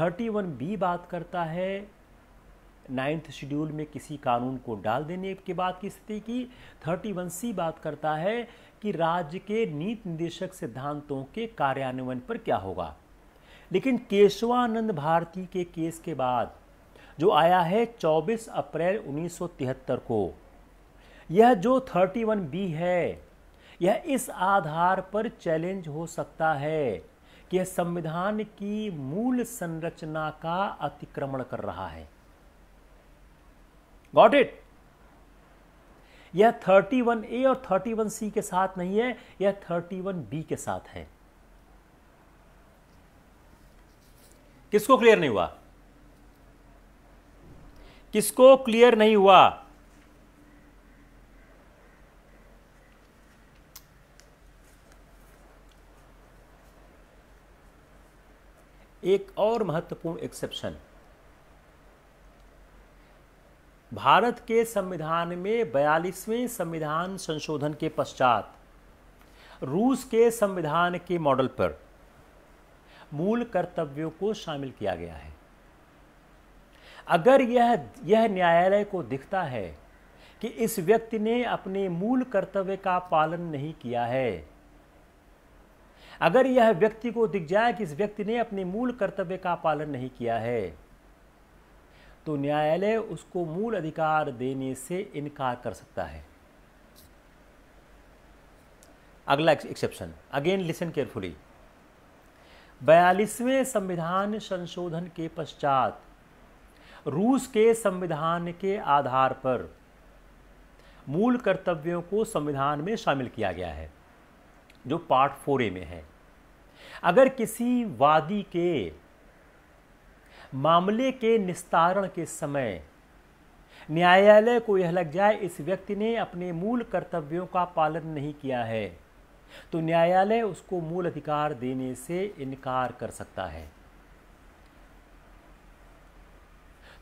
31 बी बात करता है नाइन्थ शेड्यूल में किसी कानून को डाल देने के बाद की स्थिति की थर्टी वन सी बात करता है कि राज्य के नीति निदेशक सिद्धांतों के कार्यान्वयन पर क्या होगा लेकिन केशवानंद भारती के केस के बाद जो आया है 24 अप्रैल 1973 को यह जो 31 बी है यह इस आधार पर चैलेंज हो सकता है कि यह संविधान की मूल संरचना का अतिक्रमण कर रहा है गॉट इट यह 31 ए और 31 सी के साथ नहीं है यह 31 बी के साथ है किसको क्लियर नहीं हुआ किसको क्लियर नहीं हुआ एक और महत्वपूर्ण एक्सेप्शन भारत के संविधान में बयालीसवें संविधान संशोधन के पश्चात रूस के संविधान के मॉडल पर मूल कर्तव्यों को शामिल किया गया है अगर यह यह न्यायालय को दिखता है कि इस व्यक्ति ने अपने मूल कर्तव्य का पालन नहीं किया है अगर यह व्यक्ति को दिख जाए कि इस व्यक्ति ने अपने मूल कर्तव्य का पालन नहीं किया है तो न्यायालय उसको मूल अधिकार देने से इनकार कर सकता है अगला एक्सेप्शन अगेन लिसन केयरफुली बयालीसवें संविधान संशोधन के पश्चात रूस के संविधान के आधार पर मूल कर्तव्यों को संविधान में शामिल किया गया है जो पार्ट फोरे में है अगर किसी वादी के मामले के निस्तारण के समय न्यायालय को यह लग जाए इस व्यक्ति ने अपने मूल कर्तव्यों का पालन नहीं किया है तो न्यायालय उसको मूल अधिकार देने से इनकार कर सकता है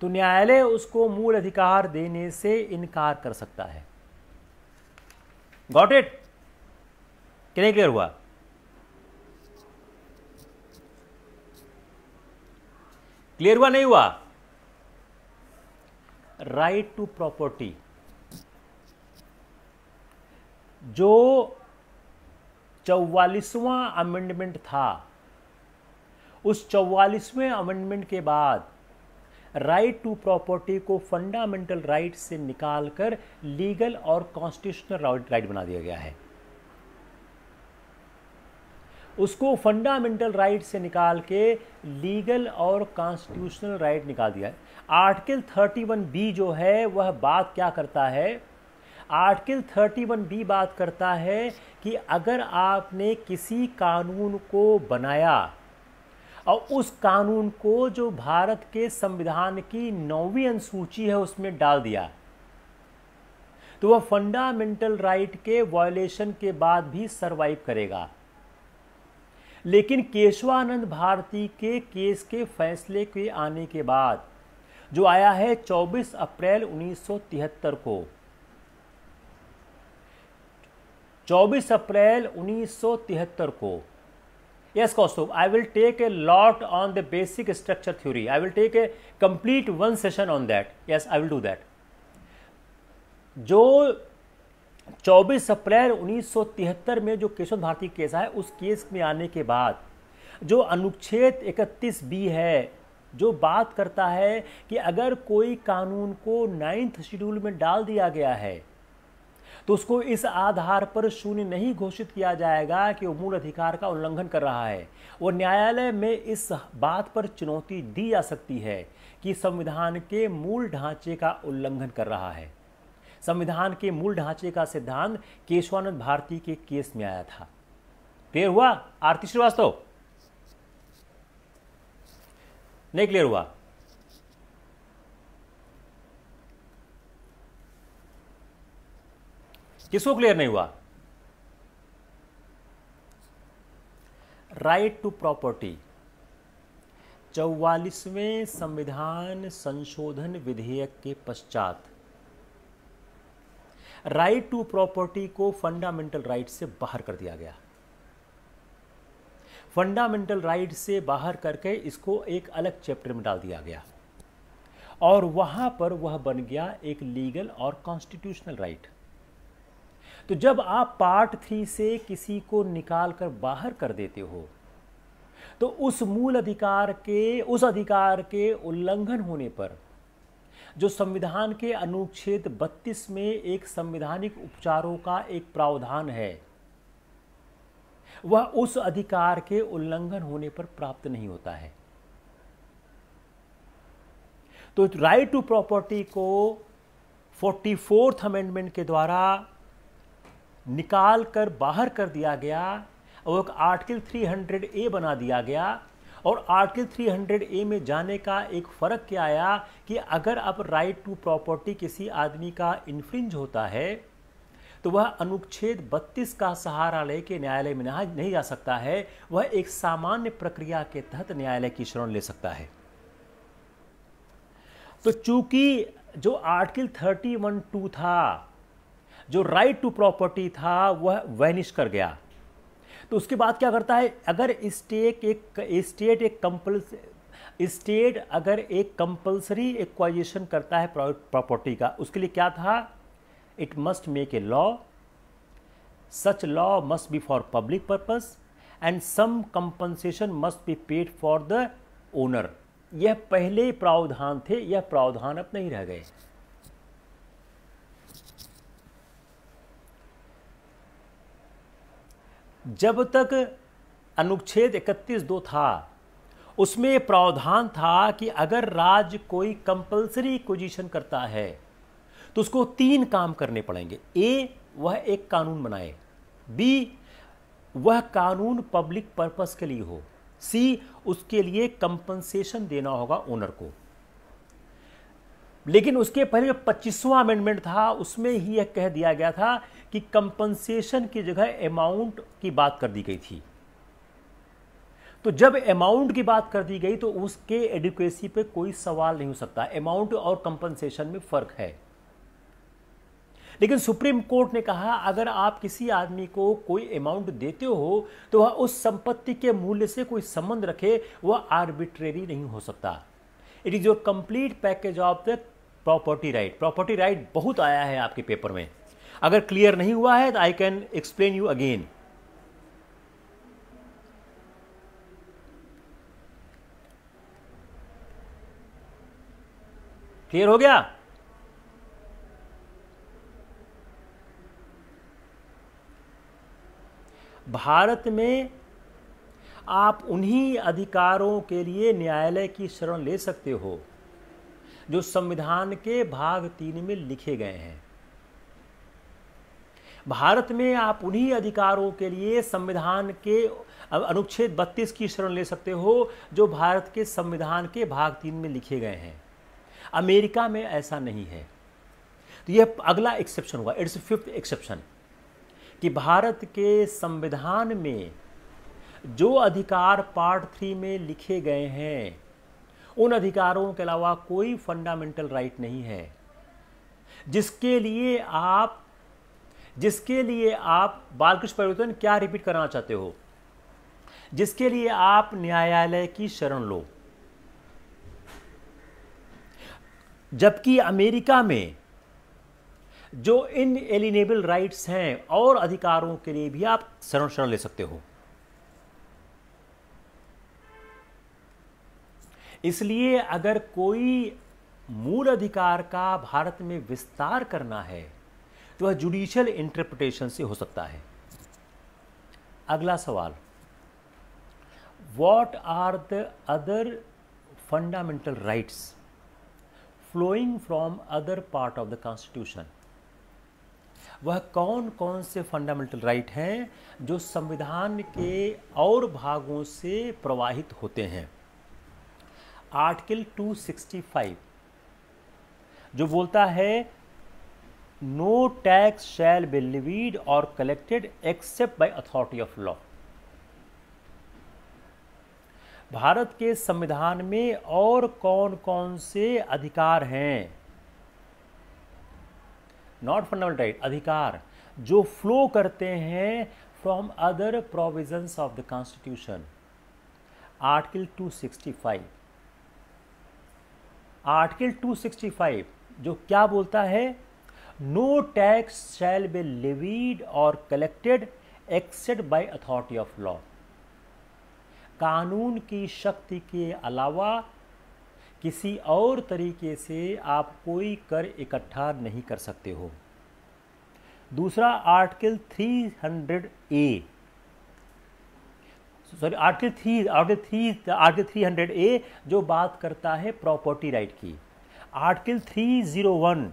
तो न्यायालय उसको मूल अधिकार देने से इनकार कर सकता है गॉट इट कितने क्लियर हुआ क्लियर हुआ नहीं हुआ राइट टू प्रॉपर्टी जो चौवालीसवां अमेंडमेंट था उस चौवालीसवें अमेंडमेंट के बाद राइट टू प्रॉपर्टी को फंडामेंटल राइट से निकालकर लीगल और कॉन्स्टिट्यूशनल राइट बना दिया गया है उसको फंडामेंटल राइट से निकाल के लीगल और कॉन्स्टिट्यूशनल राइट निकाल दिया है आर्टिकल 31 बी जो है वह बात क्या करता है आर्टिकल 31 बी बात करता है कि अगर आपने किसी कानून को बनाया और उस कानून को जो भारत के संविधान की नौवीं अनुसूची है उसमें डाल दिया तो वह फंडामेंटल राइट के वायलेशन के बाद भी सरवाइव करेगा लेकिन केशवानंद भारती के केस के फैसले के आने के बाद जो आया है 24 अप्रैल 1973 को 24 अप्रैल 1973 को yes Kaustubh I will take a lot on the basic structure theory I will take a complete one session on that yes I will do that जो 24 अप्रैल 1973 में जो केशव भारती केस है उस केस में आने के बाद जो अनुच्छेद 31 बी है जो बात करता है कि अगर कोई कानून को नाइन्थ शेड्यूल में डाल दिया गया है तो उसको इस आधार पर शून्य नहीं घोषित किया जाएगा कि वो मूल अधिकार का उल्लंघन कर रहा है और न्यायालय में इस बात पर चुनौती दी जा सकती है कि संविधान के मूल ढांचे का उल्लंघन कर रहा है संविधान के मूल ढांचे का सिद्धांत केशवानंद भारती के केस में आया था क्लियर हुआ आरती श्रीवास्तव नहीं क्लियर हुआ किसको क्लियर नहीं हुआ राइट टू प्रॉपर्टी चौवालीसवें संविधान संशोधन विधेयक के पश्चात राइट टू प्रॉपर्टी को फंडामेंटल राइट से बाहर कर दिया गया फंडामेंटल राइट से बाहर करके इसको एक अलग चैप्टर में डाल दिया गया और वहां पर वह बन गया एक लीगल और कॉन्स्टिट्यूशनल राइट right. तो जब आप पार्ट थ्री से किसी को निकाल कर बाहर कर देते हो तो उस मूल अधिकार के उस अधिकार के उल्लंघन होने पर जो संविधान के अनुच्छेद 32 में एक संविधानिक उपचारों का एक प्रावधान है वह उस अधिकार के उल्लंघन होने पर प्राप्त नहीं होता है तो राइट टू प्रॉपर्टी को फोर्टी फोर्थ अमेंडमेंट के द्वारा निकाल कर बाहर कर दिया गया और एक आर्टिकल 300 ए बना दिया गया और आर्टिकल 300 ए में जाने का एक फ़र्क क्या आया कि अगर अब राइट टू प्रॉपर्टी किसी आदमी का इन्फ्रिंज होता है तो वह अनुच्छेद 32 का सहारा लेके न्यायालय में नहीं जा सकता है वह एक सामान्य प्रक्रिया के तहत न्यायालय की शरण ले सकता है तो चूंकि जो आर्टिकल 31 टू था जो राइट टू प्रॉपर्टी था वह वैनिश कर गया तो उसके बाद क्या करता है अगर स्टेट एक स्टेट एक कंपल्स स्टेट अगर एक कंपल्सरी एक्वाइजेशन करता है प्रॉपर्टी का उसके लिए क्या था it must make a law such law must be for public purpose and some compensation must be paid for the owner यह पहले प्रावधान थे यह प्रावधान अब नहीं रह गए जब तक अनुच्छेद 31 दो था उसमें प्रावधान था कि अगर राज्य कोई कंपलसरी इक्विजिशन करता है तो उसको तीन काम करने पड़ेंगे ए वह एक कानून बनाए बी वह कानून पब्लिक पर्पस के लिए हो सी उसके लिए कंपनसेशन देना होगा ओनर को लेकिन उसके पहले जो पच्चीसवां अमेंडमेंट था उसमें ही यह कह दिया गया था कि कंपनसेशन की जगह अमाउंट की बात कर दी गई थी तो जब अमाउंट की बात कर दी गई तो उसके एडिक्वेसी पे कोई सवाल नहीं हो सकता अमाउंट और कंपनसेशन में फर्क है लेकिन सुप्रीम कोर्ट ने कहा अगर आप किसी आदमी को कोई अमाउंट देते हो तो वह उस संपत्ति के मूल्य से कोई संबंध रखे वह आर्बिट्रेरी नहीं हो सकता it is your complete package of the property right property right बहुत आया है आपके पेपर में अगर क्लियर नहीं हुआ है तो I can explain you again clear हो गया भारत में आप उन्हीं अधिकारों के लिए न्यायालय की शरण ले सकते हो जो संविधान के भाग तीन में लिखे गए हैं भारत में आप उन्हीं अधिकारों के लिए संविधान के अनुच्छेद 32 की शरण ले सकते हो जो भारत के संविधान के भाग तीन में लिखे गए हैं अमेरिका में ऐसा नहीं है तो यह अगला एक्सेप्शन हुआ इट्स फिफ्थ एक्सेप्शन कि भारत के संविधान में जो अधिकार पार्ट थ्री में लिखे गए हैं उन अधिकारों के अलावा कोई फंडामेंटल राइट नहीं है जिसके लिए आप जिसके लिए आप बालकृष्ण परिवर्तन क्या रिपीट कराना चाहते हो जिसके लिए आप न्यायालय की शरण लो जबकि अमेरिका में जो इन एलिनेबल राइट्स हैं और अधिकारों के लिए भी आप शरण शरण ले सकते हो इसलिए अगर कोई मूल अधिकार का भारत में विस्तार करना है तो वह जुडिशियल इंटरप्रिटेशन से हो सकता है अगला सवाल what are the other fundamental rights flowing from other part of the constitution वह कौन कौन से फंडामेंटल राइट हैं जो संविधान के और भागों से प्रवाहित होते हैं आर्टिकल 265 जो बोलता है no tax shall be levied और collected except by authority of law Bharat के संविधान में और कौन कौन से अधिकार हैं नॉट फंडामेंटल राइट अधिकार जो फ्लो करते हैं from other provisions of the constitution article 265 article 265 जो क्या बोलता है no tax shall be levied और collected except by authority of law कानून की शक्ति के अलावा किसी और तरीके से आप कोई कर इकट्ठा नहीं कर सकते हो दूसरा article 300 A sorry article three article three article three hundred A जो बात करता है प्रॉपर्टी राइट की article three zero one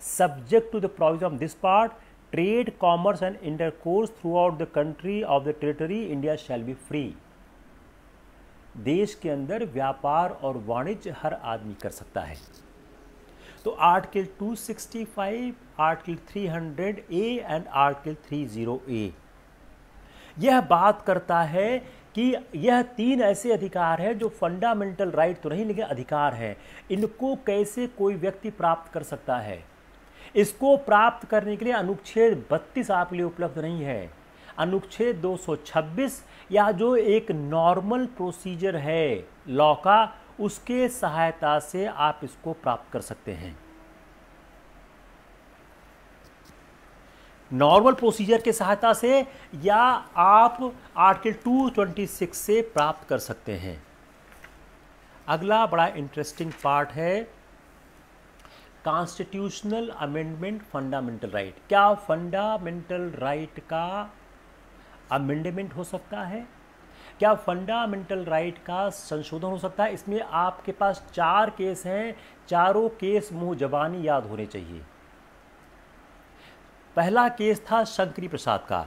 subject to the provision of this part trade commerce and intercourse throughout the country of the territory india shall be free देश के अंदर व्यापार और वाणिज्य हर आदमी कर सकता है तो article 265, article 300 A and article 30 A यह बात करता है कि यह तीन ऐसे अधिकार हैं जो फंडामेंटल राइट तो नहीं लेकिन अधिकार हैं इनको कैसे कोई व्यक्ति प्राप्त कर सकता है इसको प्राप्त करने के लिए अनुच्छेद 32 आपके लिए उपलब्ध नहीं है अनुच्छेद 226 या जो एक नॉर्मल प्रोसीजर है लॉ का उसके सहायता से आप इसको प्राप्त कर सकते हैं नॉर्मल प्रोसीजर के सहायता से या आप आर्टिकल 226 से प्राप्त कर सकते हैं अगला बड़ा इंटरेस्टिंग पार्ट है कॉन्स्टिट्यूशनल अमेंडमेंट फंडामेंटल राइट क्या फंडामेंटल राइट right का अमेंडमेंट हो सकता है क्या फंडामेंटल राइट right का संशोधन हो सकता है इसमें आपके पास चार केस हैं चारों केस मुंह जबानी याद होने चाहिए पहला केस था शंकरी प्रसाद का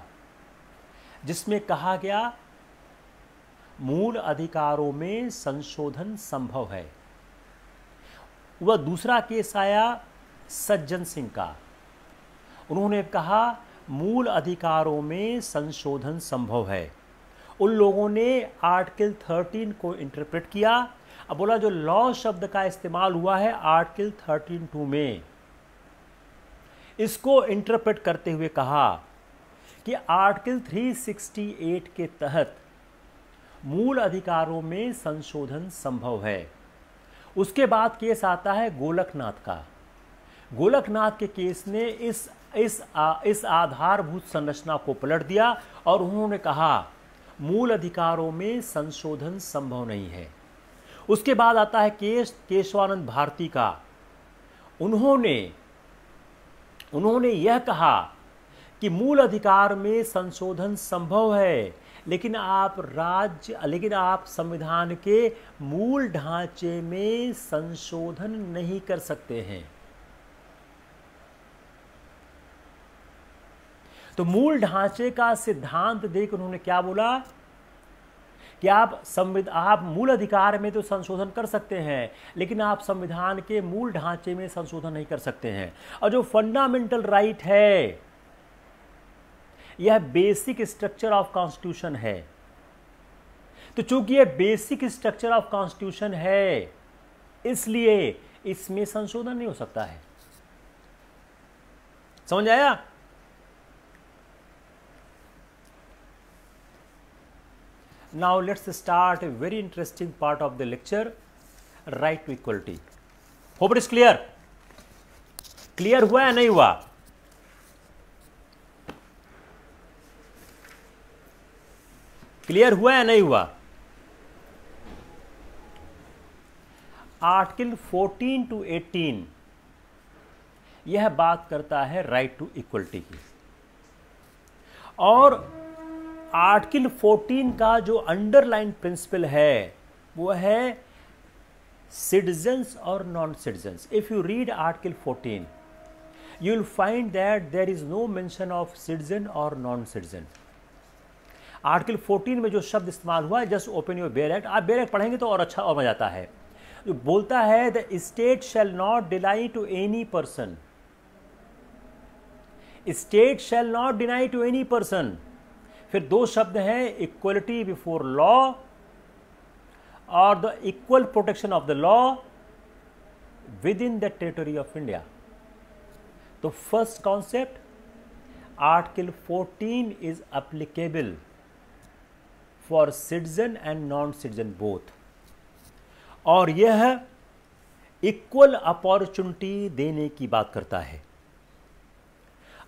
जिसमें कहा गया मूल अधिकारों में संशोधन संभव है वह दूसरा केस आया सज्जन सिंह का उन्होंने कहा मूल अधिकारों में संशोधन संभव है उन लोगों ने आर्टिकल 13 को इंटरप्रेट किया अब बोला जो लॉ शब्द का इस्तेमाल हुआ है आर्टिकल 13 टू में इसको इंटरप्रेट करते हुए कहा कि आर्टिकल 368 के तहत मूल अधिकारों में संशोधन संभव है उसके बाद केस आता है गोलकनाथ का गोलकनाथ के केस ने इस इस आ, इस आधारभूत संरचना को पलट दिया और उन्होंने कहा मूल अधिकारों में संशोधन संभव नहीं है उसके बाद आता है केस केशवानंद भारती का उन्होंने उन्होंने यह कहा कि मूल अधिकार में संशोधन संभव है लेकिन आप राज्य लेकिन आप संविधान के मूल ढांचे में संशोधन नहीं कर सकते हैं तो मूल ढांचे का सिद्धांत देख उन्होंने क्या बोला कि आप संविधान आप मूल अधिकार में तो संशोधन कर सकते हैं लेकिन आप संविधान के मूल ढांचे में संशोधन नहीं कर सकते हैं और जो फंडामेंटल राइट है यह बेसिक स्ट्रक्चर ऑफ कॉन्स्टिट्यूशन है तो चूंकि यह बेसिक स्ट्रक्चर ऑफ कॉन्स्टिट्यूशन है इसलिए इसमें संशोधन नहीं हो सकता है समझ आया now let's start a very interesting part of the lecture right to equality hope it is clear clear हुआ या नहीं हुआ क्लियर हुआ या नहीं हुआ आर्टिकल 14 टू 18 यह बात करता है राइट टू इक्वलिटी की और आर्टिकल 14 का जो अंडरलाइन प्रिंसिपल है वो है सिटीजन्स और non citizens if you read article 14 you will find that there is no mention of citizen और नॉन सिटीजन आर्टिकल 14 में जो शब्द इस्तेमाल हुआ है just open your bare act आप बेर एक्ट पढ़ेंगे तो और अच्छा और मजा आता है जो बोलता है the state shall not deny to any person state shall not deny to any person फिर दो शब्द हैं इक्वलिटी बिफोर लॉ और the equal protection of the law within the territory of India तो first concept article 14 is applicable for citizen and non citizen both और यह इक्वल अपॉर्चुनिटी देने की बात करता है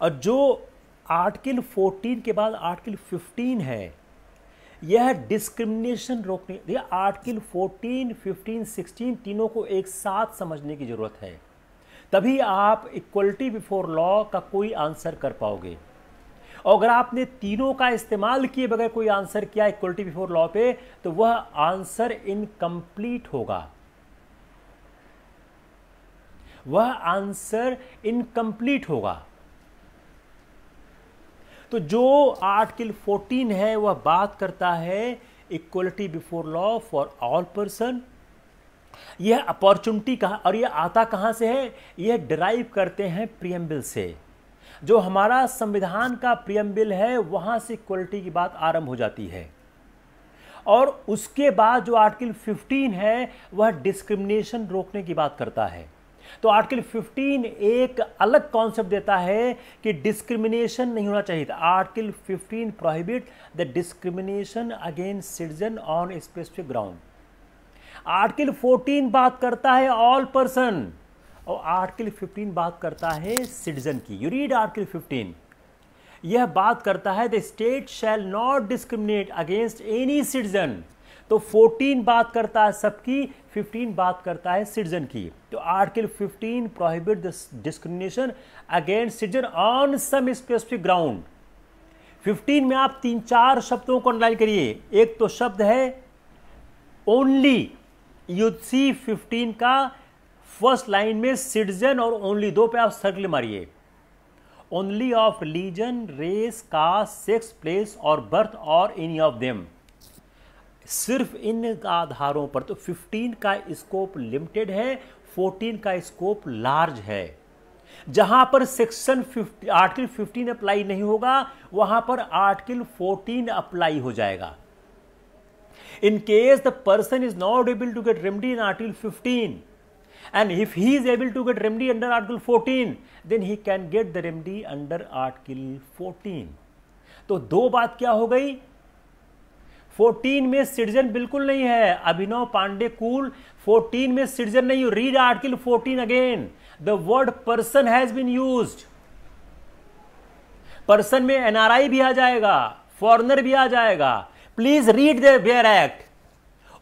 और जो आर्टिकल 14 के बाद आर्टिकल 15 है यह डिस्क्रिमिनेशन रोकने यह आर्टिकल 14, 15, 16 तीनों को एक साथ समझने की ज़रूरत है तभी आप इक्वलिटी बिफोर लॉ का कोई आंसर कर पाओगे और अगर आपने तीनों का इस्तेमाल किए बगैर कोई आंसर किया इक्वलिटी बिफोर लॉ पे तो वह आंसर इनकम्प्लीट होगा वह आंसर इनकम्प्लीट होगा तो जो आर्टिकल 14 है वह बात करता है equality before law for all person यह अपॉर्चुनिटी कहा और यह आता कहां से है यह डिराइव करते हैं प्रियम्बिल से जो हमारा संविधान का प्रियम्बिल है वहाँ से इक्वलिटी की बात आरंभ हो जाती है और उसके बाद जो आर्टिकल 15 है वह डिस्क्रिमिनेशन रोकने की बात करता है तो आर्टिकल 15 एक अलग कॉन्सेप्ट देता है कि डिस्क्रिमिनेशन नहीं होना चाहिए था article 15 prohibit the discrimination against citizen on specific ground article 14 बात करता है ऑल पर्सन और आर्टिकल 15 बात करता है सिटीजन की यू रीड आर्टिकल 15 यह बात करता है the state shall not discriminate against any citizen तो 14 बात करता है सबकी 15 बात करता है सिटीजन की तो article 15 prohibit the discrimination against citizen on some specific ground 15 में आप तीन चार शब्दों को अंडरलाइन करिए एक तो शब्द है ओनली यू सी 15 का फर्स्ट लाइन में सिटीजन और ओनली दो पे आप सर्कल मारिए only of religion race caste sex place और बर्थ और एनी ऑफ देम सिर्फ इन आधारों पर तो 15 का स्कोप लिमिटेड है 14 का स्कोप लार्ज है जहां पर सेक्शन आर्टिकल 15 अप्लाई नहीं होगा वहां पर आर्टिकल 14 अप्लाई हो जाएगा in case the person is not able to get remedy in article 15 And if he is able to get remedy under Article 14, then he can get the remedy under Article 14. तो दो बात क्या हो गई 14 में सिटीजन बिल्कुल नहीं है अभिनव पांडे कूल 14 में सिटीजन नहीं read article 14 again the word person has been used person में एनआरआई भी आ जाएगा फॉरनर भी आ जाएगा please read the bare act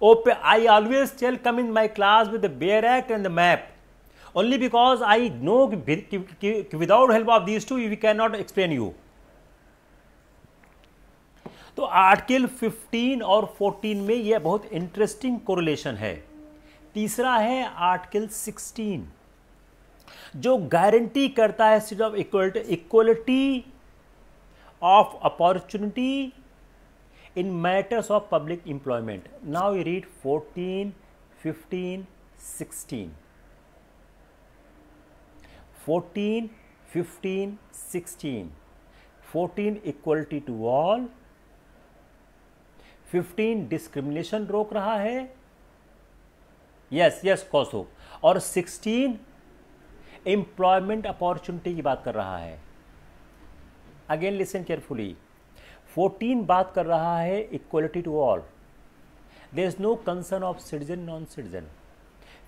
ओपे I always tell come in my class with bare act and the map only because I know without help of these two you can not explain you तो आर्टिकल 15 और 14 में यह बहुत इंटरेस्टिंग कोरिलेशन है तीसरा है आर्टिकल 16, जो गारंटी करता है सिट equality of opportunity in matters of public employment. Now you read 14, 15, 16. 14, 15, 16. 14 equality to all. 15 discrimination रोक रहा है यस यस कॉसो और 16 एम्प्लॉयमेंट अपॉर्चुनिटी की बात कर रहा है अगेन लिसन केयरफुली फोर्टीन बात कर रहा है equality to all there is no concern of citizen non citizen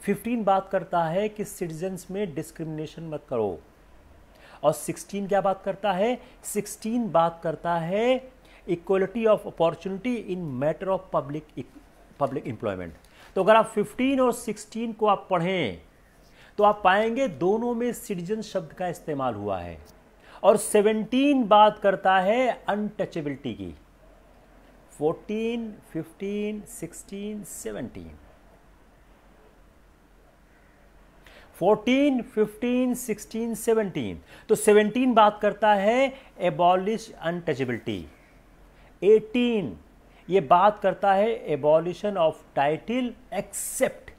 fifteen बात करता है कि सिटीजन्स में डिस्क्रिमिनेशन मत करो और सिक्सटीन क्या बात करता है सिक्सटीन बात करता है equality of opportunity in matter of public public employment तो अगर आप फिफ्टीन और सिक्सटीन को आप पढ़ें तो आप पाएंगे दोनों में सिटीजन शब्द का इस्तेमाल हुआ है और 17 बात करता है अनटचेबिलिटी की 14, 15, 16, 17 14, 15, 16, 17 तो 17 बात करता है एबॉलिश अनटचेबिलिटी 18 ये बात करता है abolition of title except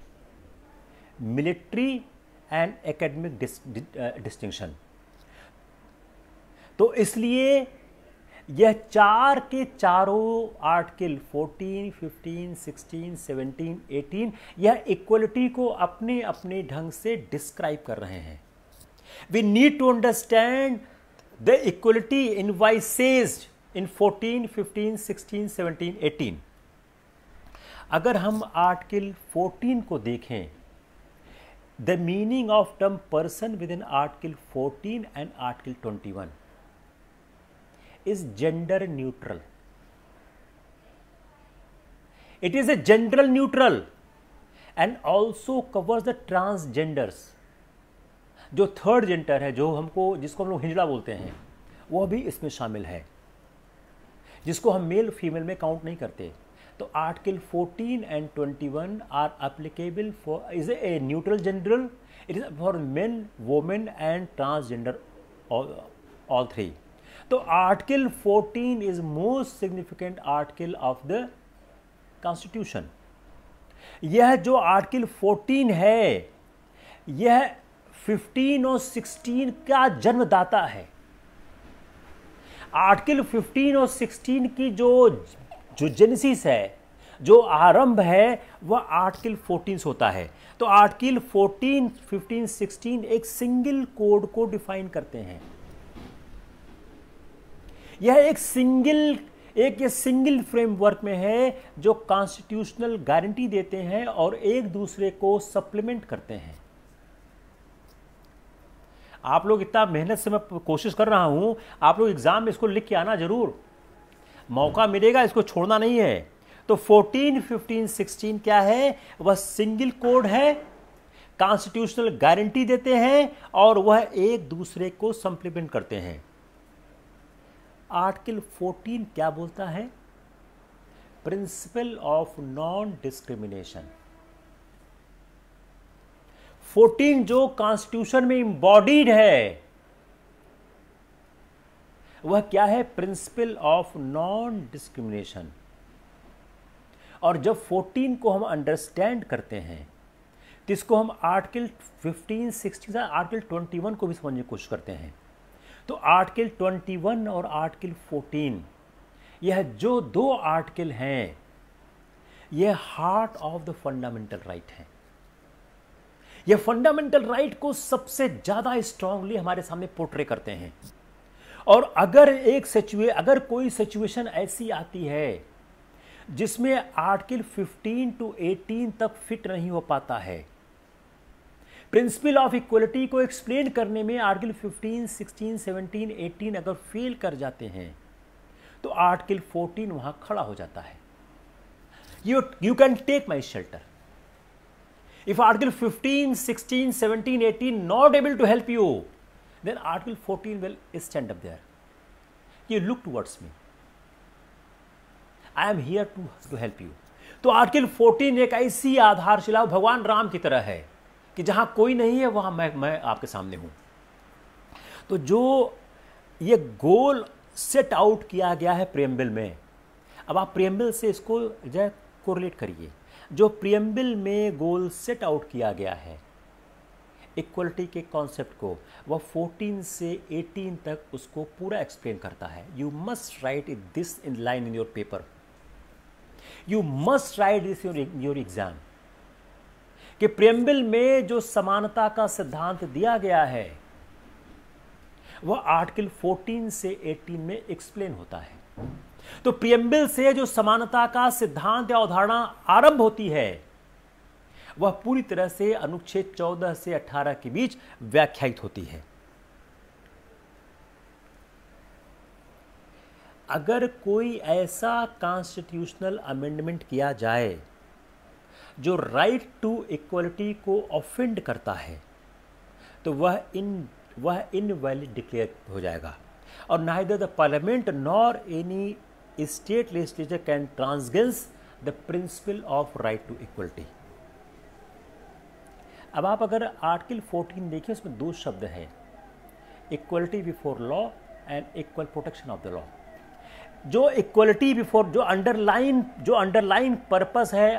military and academic distinction तो इसलिए यह चार के चारों आर्टिकल 14, 15, 16, 17, 18 यह इक्वलिटी को अपने अपने ढंग से डिस्क्राइब कर रहे हैं we need to understand the equality envisages in 14, 15, 16, 17, 18 अगर हम आर्टिकल 14 को देखें the meaning of term person within article 14 and article 21 is gender neutral. It is a general neutral and also covers the transgenders. जो थर्ड जेंडर है जो हमको जिसको हम लोग हिंजड़ा बोलते हैं वह भी इसमें शामिल है जिसको हम मेल फीमेल में काउंट नहीं करते तो article 14 and 21 are applicable for is a neutral general it is for men women and transgender all three तो article 14 is most significant article of the constitution यह जो आर्टिकल 14 है यह 15 और 16 का जन्मदाता है आर्टिकल 15 और 16 की जो जो जेनेसिस है जो आरंभ है वह आर्टिकल 14 से होता है तो आर्टिकल 14, 15, 16 एक सिंगल कोड को डिफाइन करते हैं यह एक सिंगल एक ये सिंगल फ्रेमवर्क में है जो कॉन्स्टिट्यूशनल गारंटी देते हैं और एक दूसरे को सप्लीमेंट करते हैं आप लोग इतना मेहनत से मैं कोशिश कर रहा हूं आप लोग एग्जाम में इसको लिख के आना जरूर मौका मिलेगा इसको छोड़ना नहीं है तो 14, 15, 16 क्या है वह सिंगल कोड है कॉन्स्टिट्यूशनल गारंटी देते हैं और वह एक दूसरे को सप्लीमेंट करते हैं आर्टिकल 14 क्या बोलता है प्रिंसिपल ऑफ नॉन डिस्क्रिमिनेशन 14 जो कॉन्स्टिट्यूशन में इंबॉडीड है वह क्या है प्रिंसिपल ऑफ नॉन डिस्क्रिमिनेशन और जब 14 को हम अंडरस्टैंड करते हैं तो इसको हम आर्टिकल 15, 16 आर्टिकल 21 को भी समझने की कोशिश करते हैं तो आर्टिकल 21 और आर्टिकल 14 यह जो दो आर्टिकल हैं यह heart of the fundamental right है यह फंडामेंटल राइट को सबसे ज़्यादा स्ट्रांगली हमारे सामने पोर्ट्रे करते हैं और अगर एक सिचुए अगर कोई सिचुएशन ऐसी आती है जिसमें आर्टिकल 15 टू 18 तक फिट नहीं हो पाता है प्रिंसिपल ऑफ इक्वलिटी को एक्सप्लेन करने में आर्टिकल 15, 16, 17, 18 अगर फेल कर जाते हैं तो आर्टिकल 14 वहां खड़ा हो जाता है you you can take my shelter if article 15 16 17 18 not able to help you then article 14 will stand up there you look towards me I am here to to help you तो आर्टिकल 14 एक ऐसी आधारशिला भगवान राम की तरह है कि जहाँ कोई नहीं है वहाँ मैं मैं आपके सामने हूँ तो जो ये गोल सेट आउट किया गया है प्रियम्बिल में अब आप प्रियम्बिल से इसको जो है कोरिलेट करिए जो प्रियम्बिल में गोल सेट आउट किया गया है इक्वलिटी के कॉन्सेप्ट को वह 14 से 18 तक उसको पूरा एक्सप्लेन करता है you must write this in line in your paper you must write this your your exam कि प्रेम्बिल में जो समानता का सिद्धांत दिया गया है वह आर्टिकल 14 से 18 में एक्सप्लेन होता है तो प्रियम्बिल से जो समानता का सिद्धांत या अवधारणा आरंभ होती है वह पूरी तरह से अनुच्छेद 14 से 18 के बीच व्याख्यात होती है अगर कोई ऐसा कॉन्स्टिट्यूशनल अमेंडमेंट किया जाए जो राइट टू इक्वलिटी को ऑफेंड करता है तो वह इन वह इनवैलिड डिक्लेयर हो जाएगा और ना इधर the parliament nor any state legislature can transgress the principle of right to equality अब आप अगर आर्टिकल 14 देखिए उसमें दो शब्द हैं equality before law and equal protection of the law जो इक्वलिटी बिफोर जो अंडरलाइन जो अंडरलाइन पर्पस है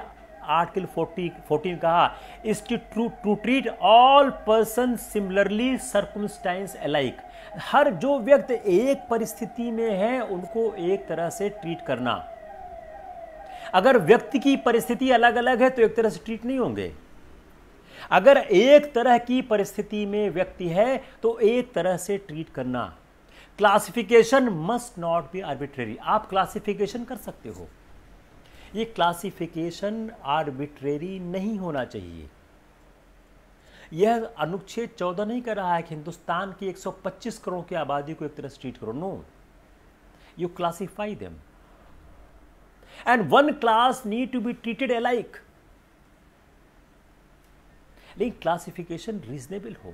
आठ के लिए फोर्टी फोर्टीन कहा इसकी to to treat all person similarly circumstances alike हर जो व्यक्ति एक परिस्थिति में है उनको एक तरह से ट्रीट करना अगर व्यक्ति की परिस्थिति अलग अलग है तो एक तरह से ट्रीट नहीं होंगे अगर एक तरह की परिस्थिति में व्यक्ति है तो एक तरह से ट्रीट करना classification must not be arbitrary आप क्लासिफिकेशन कर सकते हो ये क्लासिफिकेशन आर्बिट्रेरी नहीं होना चाहिए यह अनुच्छेद चौदह नहीं कर रहा है कि हिंदुस्तान की 125 करोड़ की आबादी को एक तरह से ट्रीट करो no you classify them and one class need to be treated alike लेकिन क्लासिफिकेशन रीजनेबल हो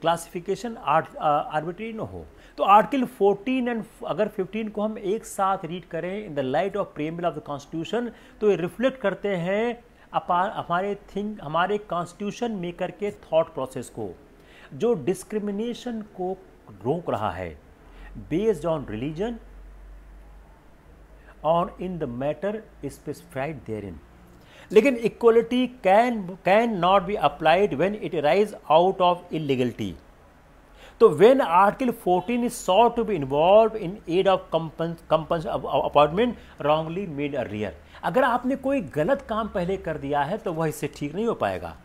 क्लासिफिकेशन आर्बिट्री uh, न हो तो आर्टिकल 14 एंड अगर 15 को हम एक साथ रीड करें in the light of preamble of the constitution तो ये रिफ्लेक्ट करते हैं हमारे थिंक हमारे कॉन्स्टिट्यूशन मेकर के थॉट प्रोसेस को जो डिस्क्रिमिनेशन को रोक रहा है based on religion on in the matter specified therein लेकिन equality can can not be applied when it arise out of illegality तो when article 14 is saw to be involve in aid of कंपन appointment wrongly made a rear अगर आपने कोई गलत काम पहले कर दिया है तो वह इससे ठीक नहीं हो पाएगा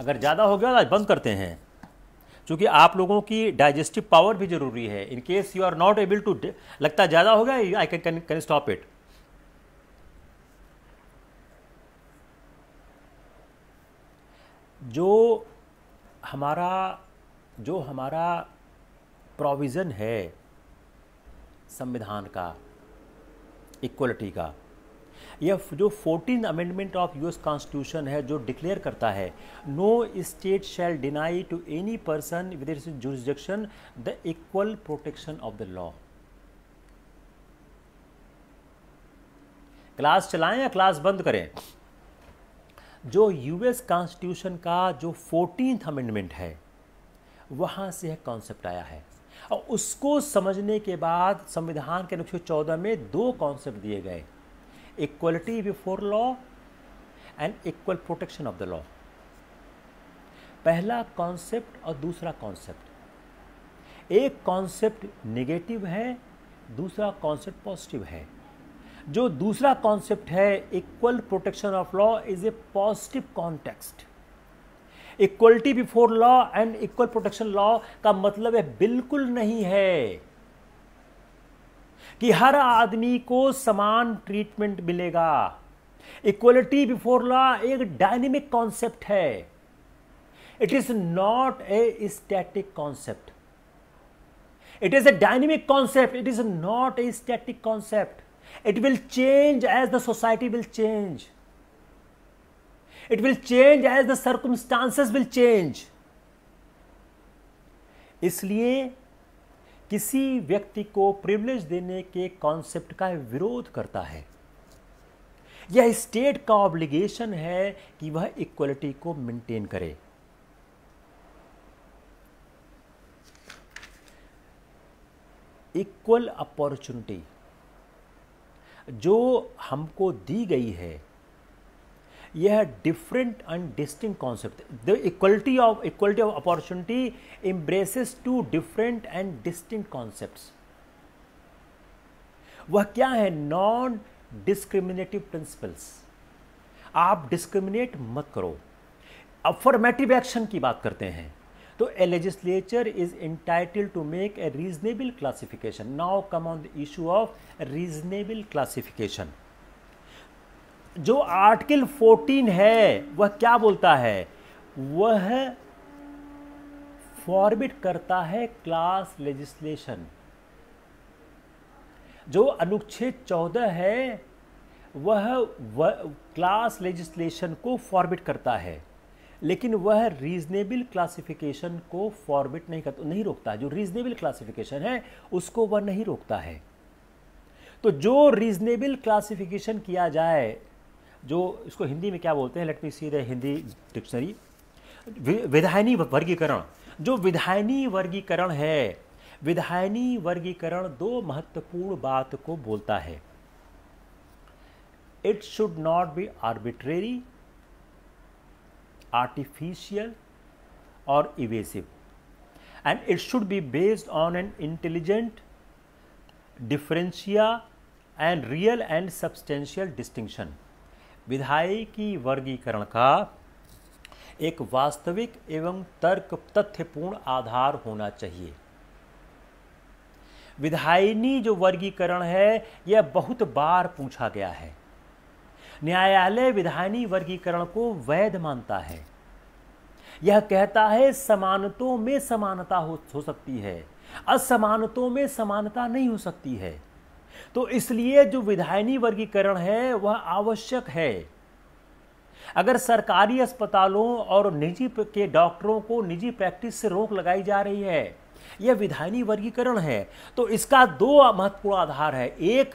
अगर ज़्यादा हो गया तो आज बंद करते हैं क्योंकि आप लोगों की डाइजेस्टिव पावर भी जरूरी है in case you are not able to लगता ज़्यादा हो गया I can can stop it जो हमारा जो हमारा प्रोविज़न है संविधान का इक्वलिटी का यह जो fourteen amendment of US constitution है जो डिक्लेयर करता है no state shall deny to any person with its jurisdiction the equal protection of the law class चलाएं या क्लास बंद करें जो यूएस कॉन्स्टिट्यूशन का जो फोर्टीन अमेंडमेंट है वहाँ से यह कॉन्सेप्ट आया है और उसको समझने के बाद संविधान के अनुच्छेद चौदह में दो कॉन्सेप्ट दिए गए equality before law and equal protection of the law पहला कॉन्सेप्ट और दूसरा कॉन्सेप्ट एक कॉन्सेप्ट नेगेटिव है दूसरा कॉन्सेप्ट पॉजिटिव है जो दूसरा कॉन्सेप्ट है equal protection of law is a positive context equality before law and equal protection law का मतलब है बिल्कुल नहीं है कि हर आदमी को समान ट्रीटमेंट मिलेगा इक्वलिटी बिफोर लॉ एक डायनेमिक कॉन्सेप्ट है it is not a static concept it is a dynamic concept it is not a static concept It will change as the society will change. It will change as the circumstances will change. इसलिए किसी व्यक्ति को प्रिविलेज देने के कॉन्सेप्ट का विरोध करता है यह स्टेट का ऑब्लिगेशन है कि वह इक्वलिटी को मेंटेन करे इक्वल अपॉर्चुनिटी जो हमको दी गई है यह different and distinct concept the equality of equality of opportunity embraces two different and distinct concept वह क्या है नॉन डिस्क्रिमिनेटिव प्रिंसिपल्स आप डिस्क्रिमिनेट मत करो अफर्मेटिव एक्शन की बात करते हैं तो a legislature is entitled to make a reasonable classification now come on the issue of reasonable classification जो आर्टिकल 14 है वह क्या बोलता है वह फॉरबिट करता है क्लास लेजिस्लेशन जो अनुच्छेद चौदह है वह क्लास लेजिस्लेशन को फॉरबिट करता है लेकिन वह रीजनेबल क्लासिफिकेशन को फॉर्मेट नहीं करता नहीं रोकता जो रीजनेबल क्लासिफिकेशन है उसको वह नहीं रोकता है तो जो रीजनेबल क्लासिफिकेशन किया जाए जो इसको हिंदी में क्या बोलते हैं let me see the Hindi dictionary विधायनी वर्गीकरण जो विधायनी वर्गीकरण है विधायनी वर्गीकरण दो महत्वपूर्ण बात को बोलता है it should not be arbitrary artificial or evasive and it should be based on an intelligent differentia and real and substantial distinction विधायी की वर्गीकरण का एक वास्तविक एवं तर्क तथ्यपूर्ण आधार होना चाहिए विधायनी जो वर्गीकरण है यह बहुत बार पूछा गया है न्यायालय विधायनी वर्गीकरण को वैध मानता है यह कहता है समानतों में समानता हो, हो सकती है असमानतों में समानता नहीं हो सकती है तो इसलिए जो विधायनी वर्गीकरण है वह आवश्यक है अगर सरकारी अस्पतालों और निजी के डॉक्टरों को निजी प्रैक्टिस से रोक लगाई जा रही है यह विधायनी वर्गीकरण है तो इसका दो महत्वपूर्ण आधार है एक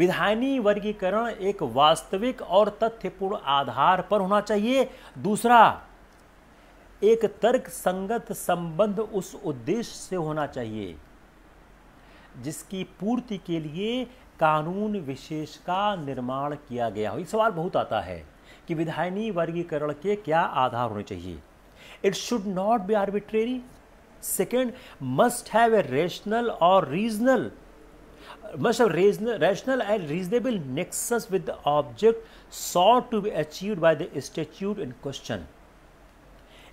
विधायनी वर्गीकरण एक वास्तविक और तथ्यपूर्ण आधार पर होना चाहिए दूसरा एक तर्क संगत संबंध उस उद्देश्य से होना चाहिए जिसकी पूर्ति के लिए कानून विशेष का निर्माण किया गया हो ये सवाल बहुत आता है कि विधायनी वर्गीकरण के क्या आधार होने चाहिए it should not be arbitrary second must have a rational और रीजनल must मतलब have reason, rational and reasonable nexus with the object sought to be achieved by the statute in question.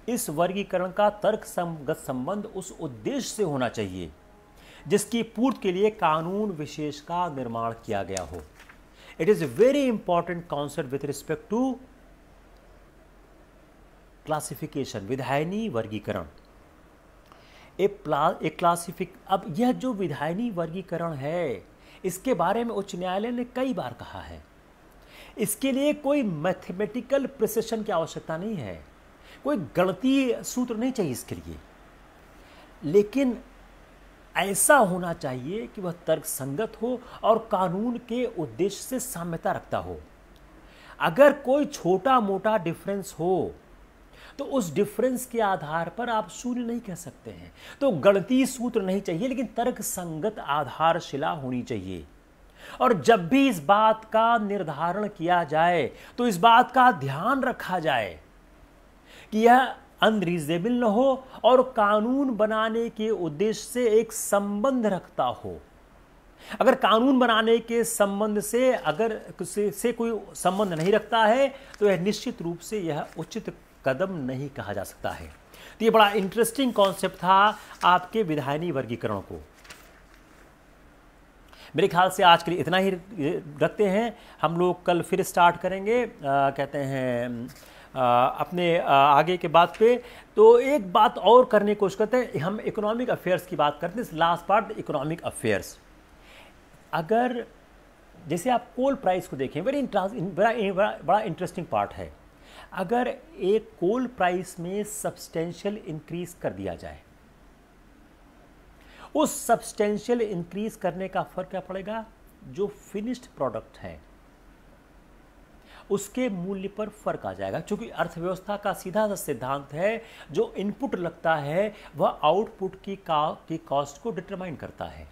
इस वर्गीकरण का तर्क संगत संबंध उस उद्देश्य से होना चाहिए जिसकी पूर्ति के लिए कानून विशेष का निर्माण किया गया हो it is very important concept with respect to classification विधायनी वर्गीकरण ए प्ला क्लासिफिक अब यह जो विधायनी वर्गीकरण है इसके बारे में उच्च न्यायालय ने कई बार कहा है इसके लिए कोई मैथमेटिकल प्रसेशन की आवश्यकता नहीं है कोई गणतीय सूत्र नहीं चाहिए इसके लिए लेकिन ऐसा होना चाहिए कि वह तर्कसंगत हो और कानून के उद्देश्य से साम्यता रखता हो अगर कोई छोटा मोटा डिफरेंस हो तो उस डिफरेंस के आधार पर आप शून्य नहीं कह सकते हैं तो गणतीय सूत्र नहीं चाहिए लेकिन तर्क संगत आधारशिला होनी चाहिए और जब भी इस बात का निर्धारण किया जाए तो इस बात का ध्यान रखा जाए कि यह अनरीजनेबल न हो और कानून बनाने के उद्देश्य से एक संबंध रखता हो अगर कानून बनाने के संबंध से अगर से, से कोई संबंध नहीं रखता है तो यह निश्चित रूप से यह उचित कदम नहीं कहा जा सकता है तो ये बड़ा इंटरेस्टिंग कॉन्सेप्ट था आपके विधायनी वर्गीकरण को मेरे ख्याल से आज के लिए इतना ही रखते हैं हम लोग कल फिर स्टार्ट करेंगे आ, कहते हैं आ, अपने आ, आगे के बात पे तो एक बात और करने की कोशिश करते हैं हम इकोनॉमिक अफेयर्स की बात करते हैं लास्ट पार्ट इकोनॉमिक अफेयर्स अगर जैसे आप कोल प्राइस को देखें वेरी बड़ा बड़ा इंटरेस्टिंग पार्ट है अगर एक कोल प्राइस में सब्सटेंशियल इंक्रीज कर दिया जाए उस सब्सटेंशियल इंक्रीज करने का फर्क क्या पड़ेगा जो फिनिश्ड प्रोडक्ट है उसके मूल्य पर फर्क आ जाएगा क्योंकि अर्थव्यवस्था का सीधा सा सिद्धांत है जो इनपुट लगता है वह आउटपुट की का की कॉस्ट को डिटरमाइन करता है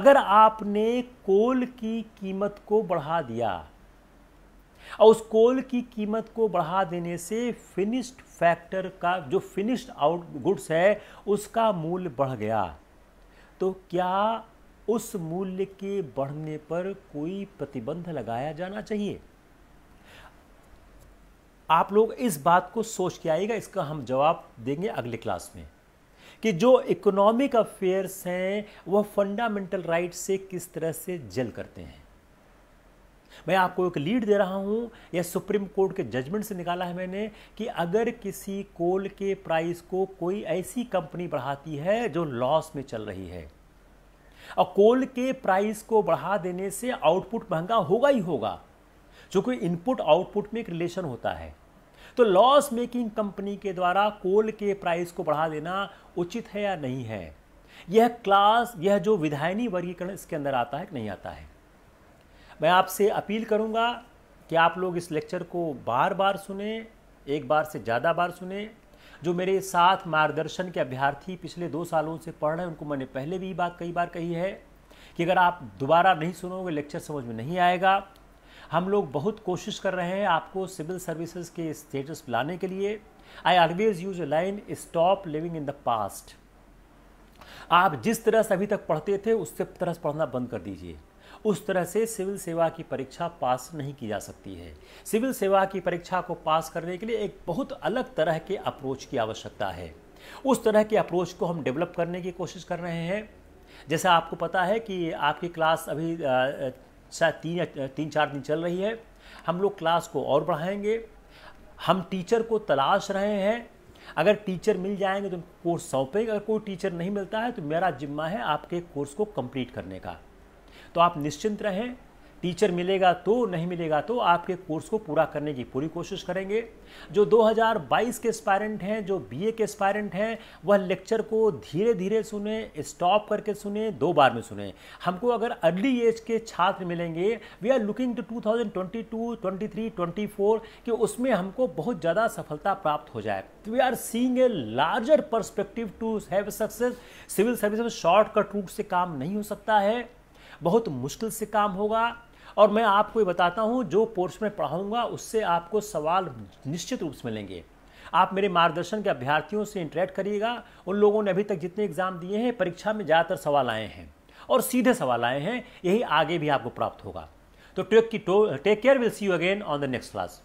अगर आपने कोल की कीमत को बढ़ा दिया और उस कोल की कीमत को बढ़ा देने से फिनिश्ड फैक्टर का जो फिनिश्ड आउट गुड्स है उसका मूल्य बढ़ गया तो क्या उस मूल्य के बढ़ने पर कोई प्रतिबंध लगाया जाना चाहिए आप लोग इस बात को सोच के आइएगा इसका हम जवाब देंगे अगले क्लास में कि जो इकोनॉमिक अफेयर्स हैं वह फंडामेंटल राइट से किस तरह से जल करते हैं मैं आपको एक लीड दे रहा हूं यह सुप्रीम कोर्ट के जजमेंट से निकाला है मैंने कि अगर किसी कोल के प्राइस को कोई ऐसी कंपनी बढ़ाती है जो लॉस में चल रही है और कोल के प्राइस को बढ़ा देने से आउटपुट महंगा होगा ही होगा चूंकि इनपुट आउटपुट में एक रिलेशन होता है तो लॉस मेकिंग कंपनी के द्वारा कोल के प्राइस को बढ़ा देना उचित है या नहीं है यह क्लास यह जो विधायनी वर्गीकरण इसके अंदर आता है कि नहीं आता है मैं आपसे अपील करूँगा कि आप लोग इस लेक्चर को बार बार सुने एक बार से ज़्यादा बार सुने जो मेरे साथ मार्गदर्शन के अभ्यर्थी पिछले दो सालों से पढ़ रहे हैं उनको मैंने पहले भी बात कई बार कही है कि अगर आप दोबारा नहीं सुनोगे लेक्चर समझ में नहीं आएगा हम लोग बहुत कोशिश कर रहे हैं आपको सिविल सर्विसेज के स्टेटस लाने के लिए I always use a line stop living in the past आप जिस तरह से अभी तक पढ़ते थे उस तरह से पढ़ना बंद कर दीजिए उस तरह से सिविल सेवा की परीक्षा पास नहीं की जा सकती है सिविल सेवा की परीक्षा को पास करने के लिए एक बहुत अलग तरह के अप्रोच की आवश्यकता है उस तरह के अप्रोच को हम डेवलप करने की कोशिश कर रहे हैं जैसा आपको पता है कि आपकी क्लास अभी शायद तीन तीन चार दिन चल रही है हम लोग क्लास को और बढ़ाएंगे हम टीचर को तलाश रहे हैं अगर टीचर मिल जाएंगे तो कोर्स सौंपेंगे अगर कोई टीचर नहीं मिलता है तो मेरा जिम्मा है आपके कोर्स को कंप्लीट करने का तो आप निश्चिंत रहें टीचर मिलेगा तो नहीं मिलेगा तो आपके कोर्स को पूरा करने की पूरी कोशिश करेंगे जो 2022 के स्पायरेंट हैं जो बीए के स्पायरेंट हैं वह लेक्चर को धीरे धीरे सुने स्टॉप करके सुने दो बार में सुने हमको अगर अर्ली एज के छात्र मिलेंगे वी आर लुकिंग टू 2022, 23, 24 कि उसमें हमको बहुत ज़्यादा सफलता प्राप्त हो जाए we are seeing a larger perspective to have success civil service में शॉर्टकट रूट से काम नहीं हो सकता है बहुत मुश्किल से काम होगा और मैं आपको ये बताता हूँ जो कोर्स में पढ़ाऊँगा उससे आपको सवाल निश्चित रूप से मिलेंगे आप मेरे मार्गदर्शन के अभ्यर्थियों से इंटरेक्ट करिएगा उन लोगों ने अभी तक जितने एग्ज़ाम दिए हैं परीक्षा में ज़्यादातर सवाल आए हैं और सीधे सवाल आए हैं यही आगे भी आपको प्राप्त होगा तो टेक की टो take care will see you again on the next class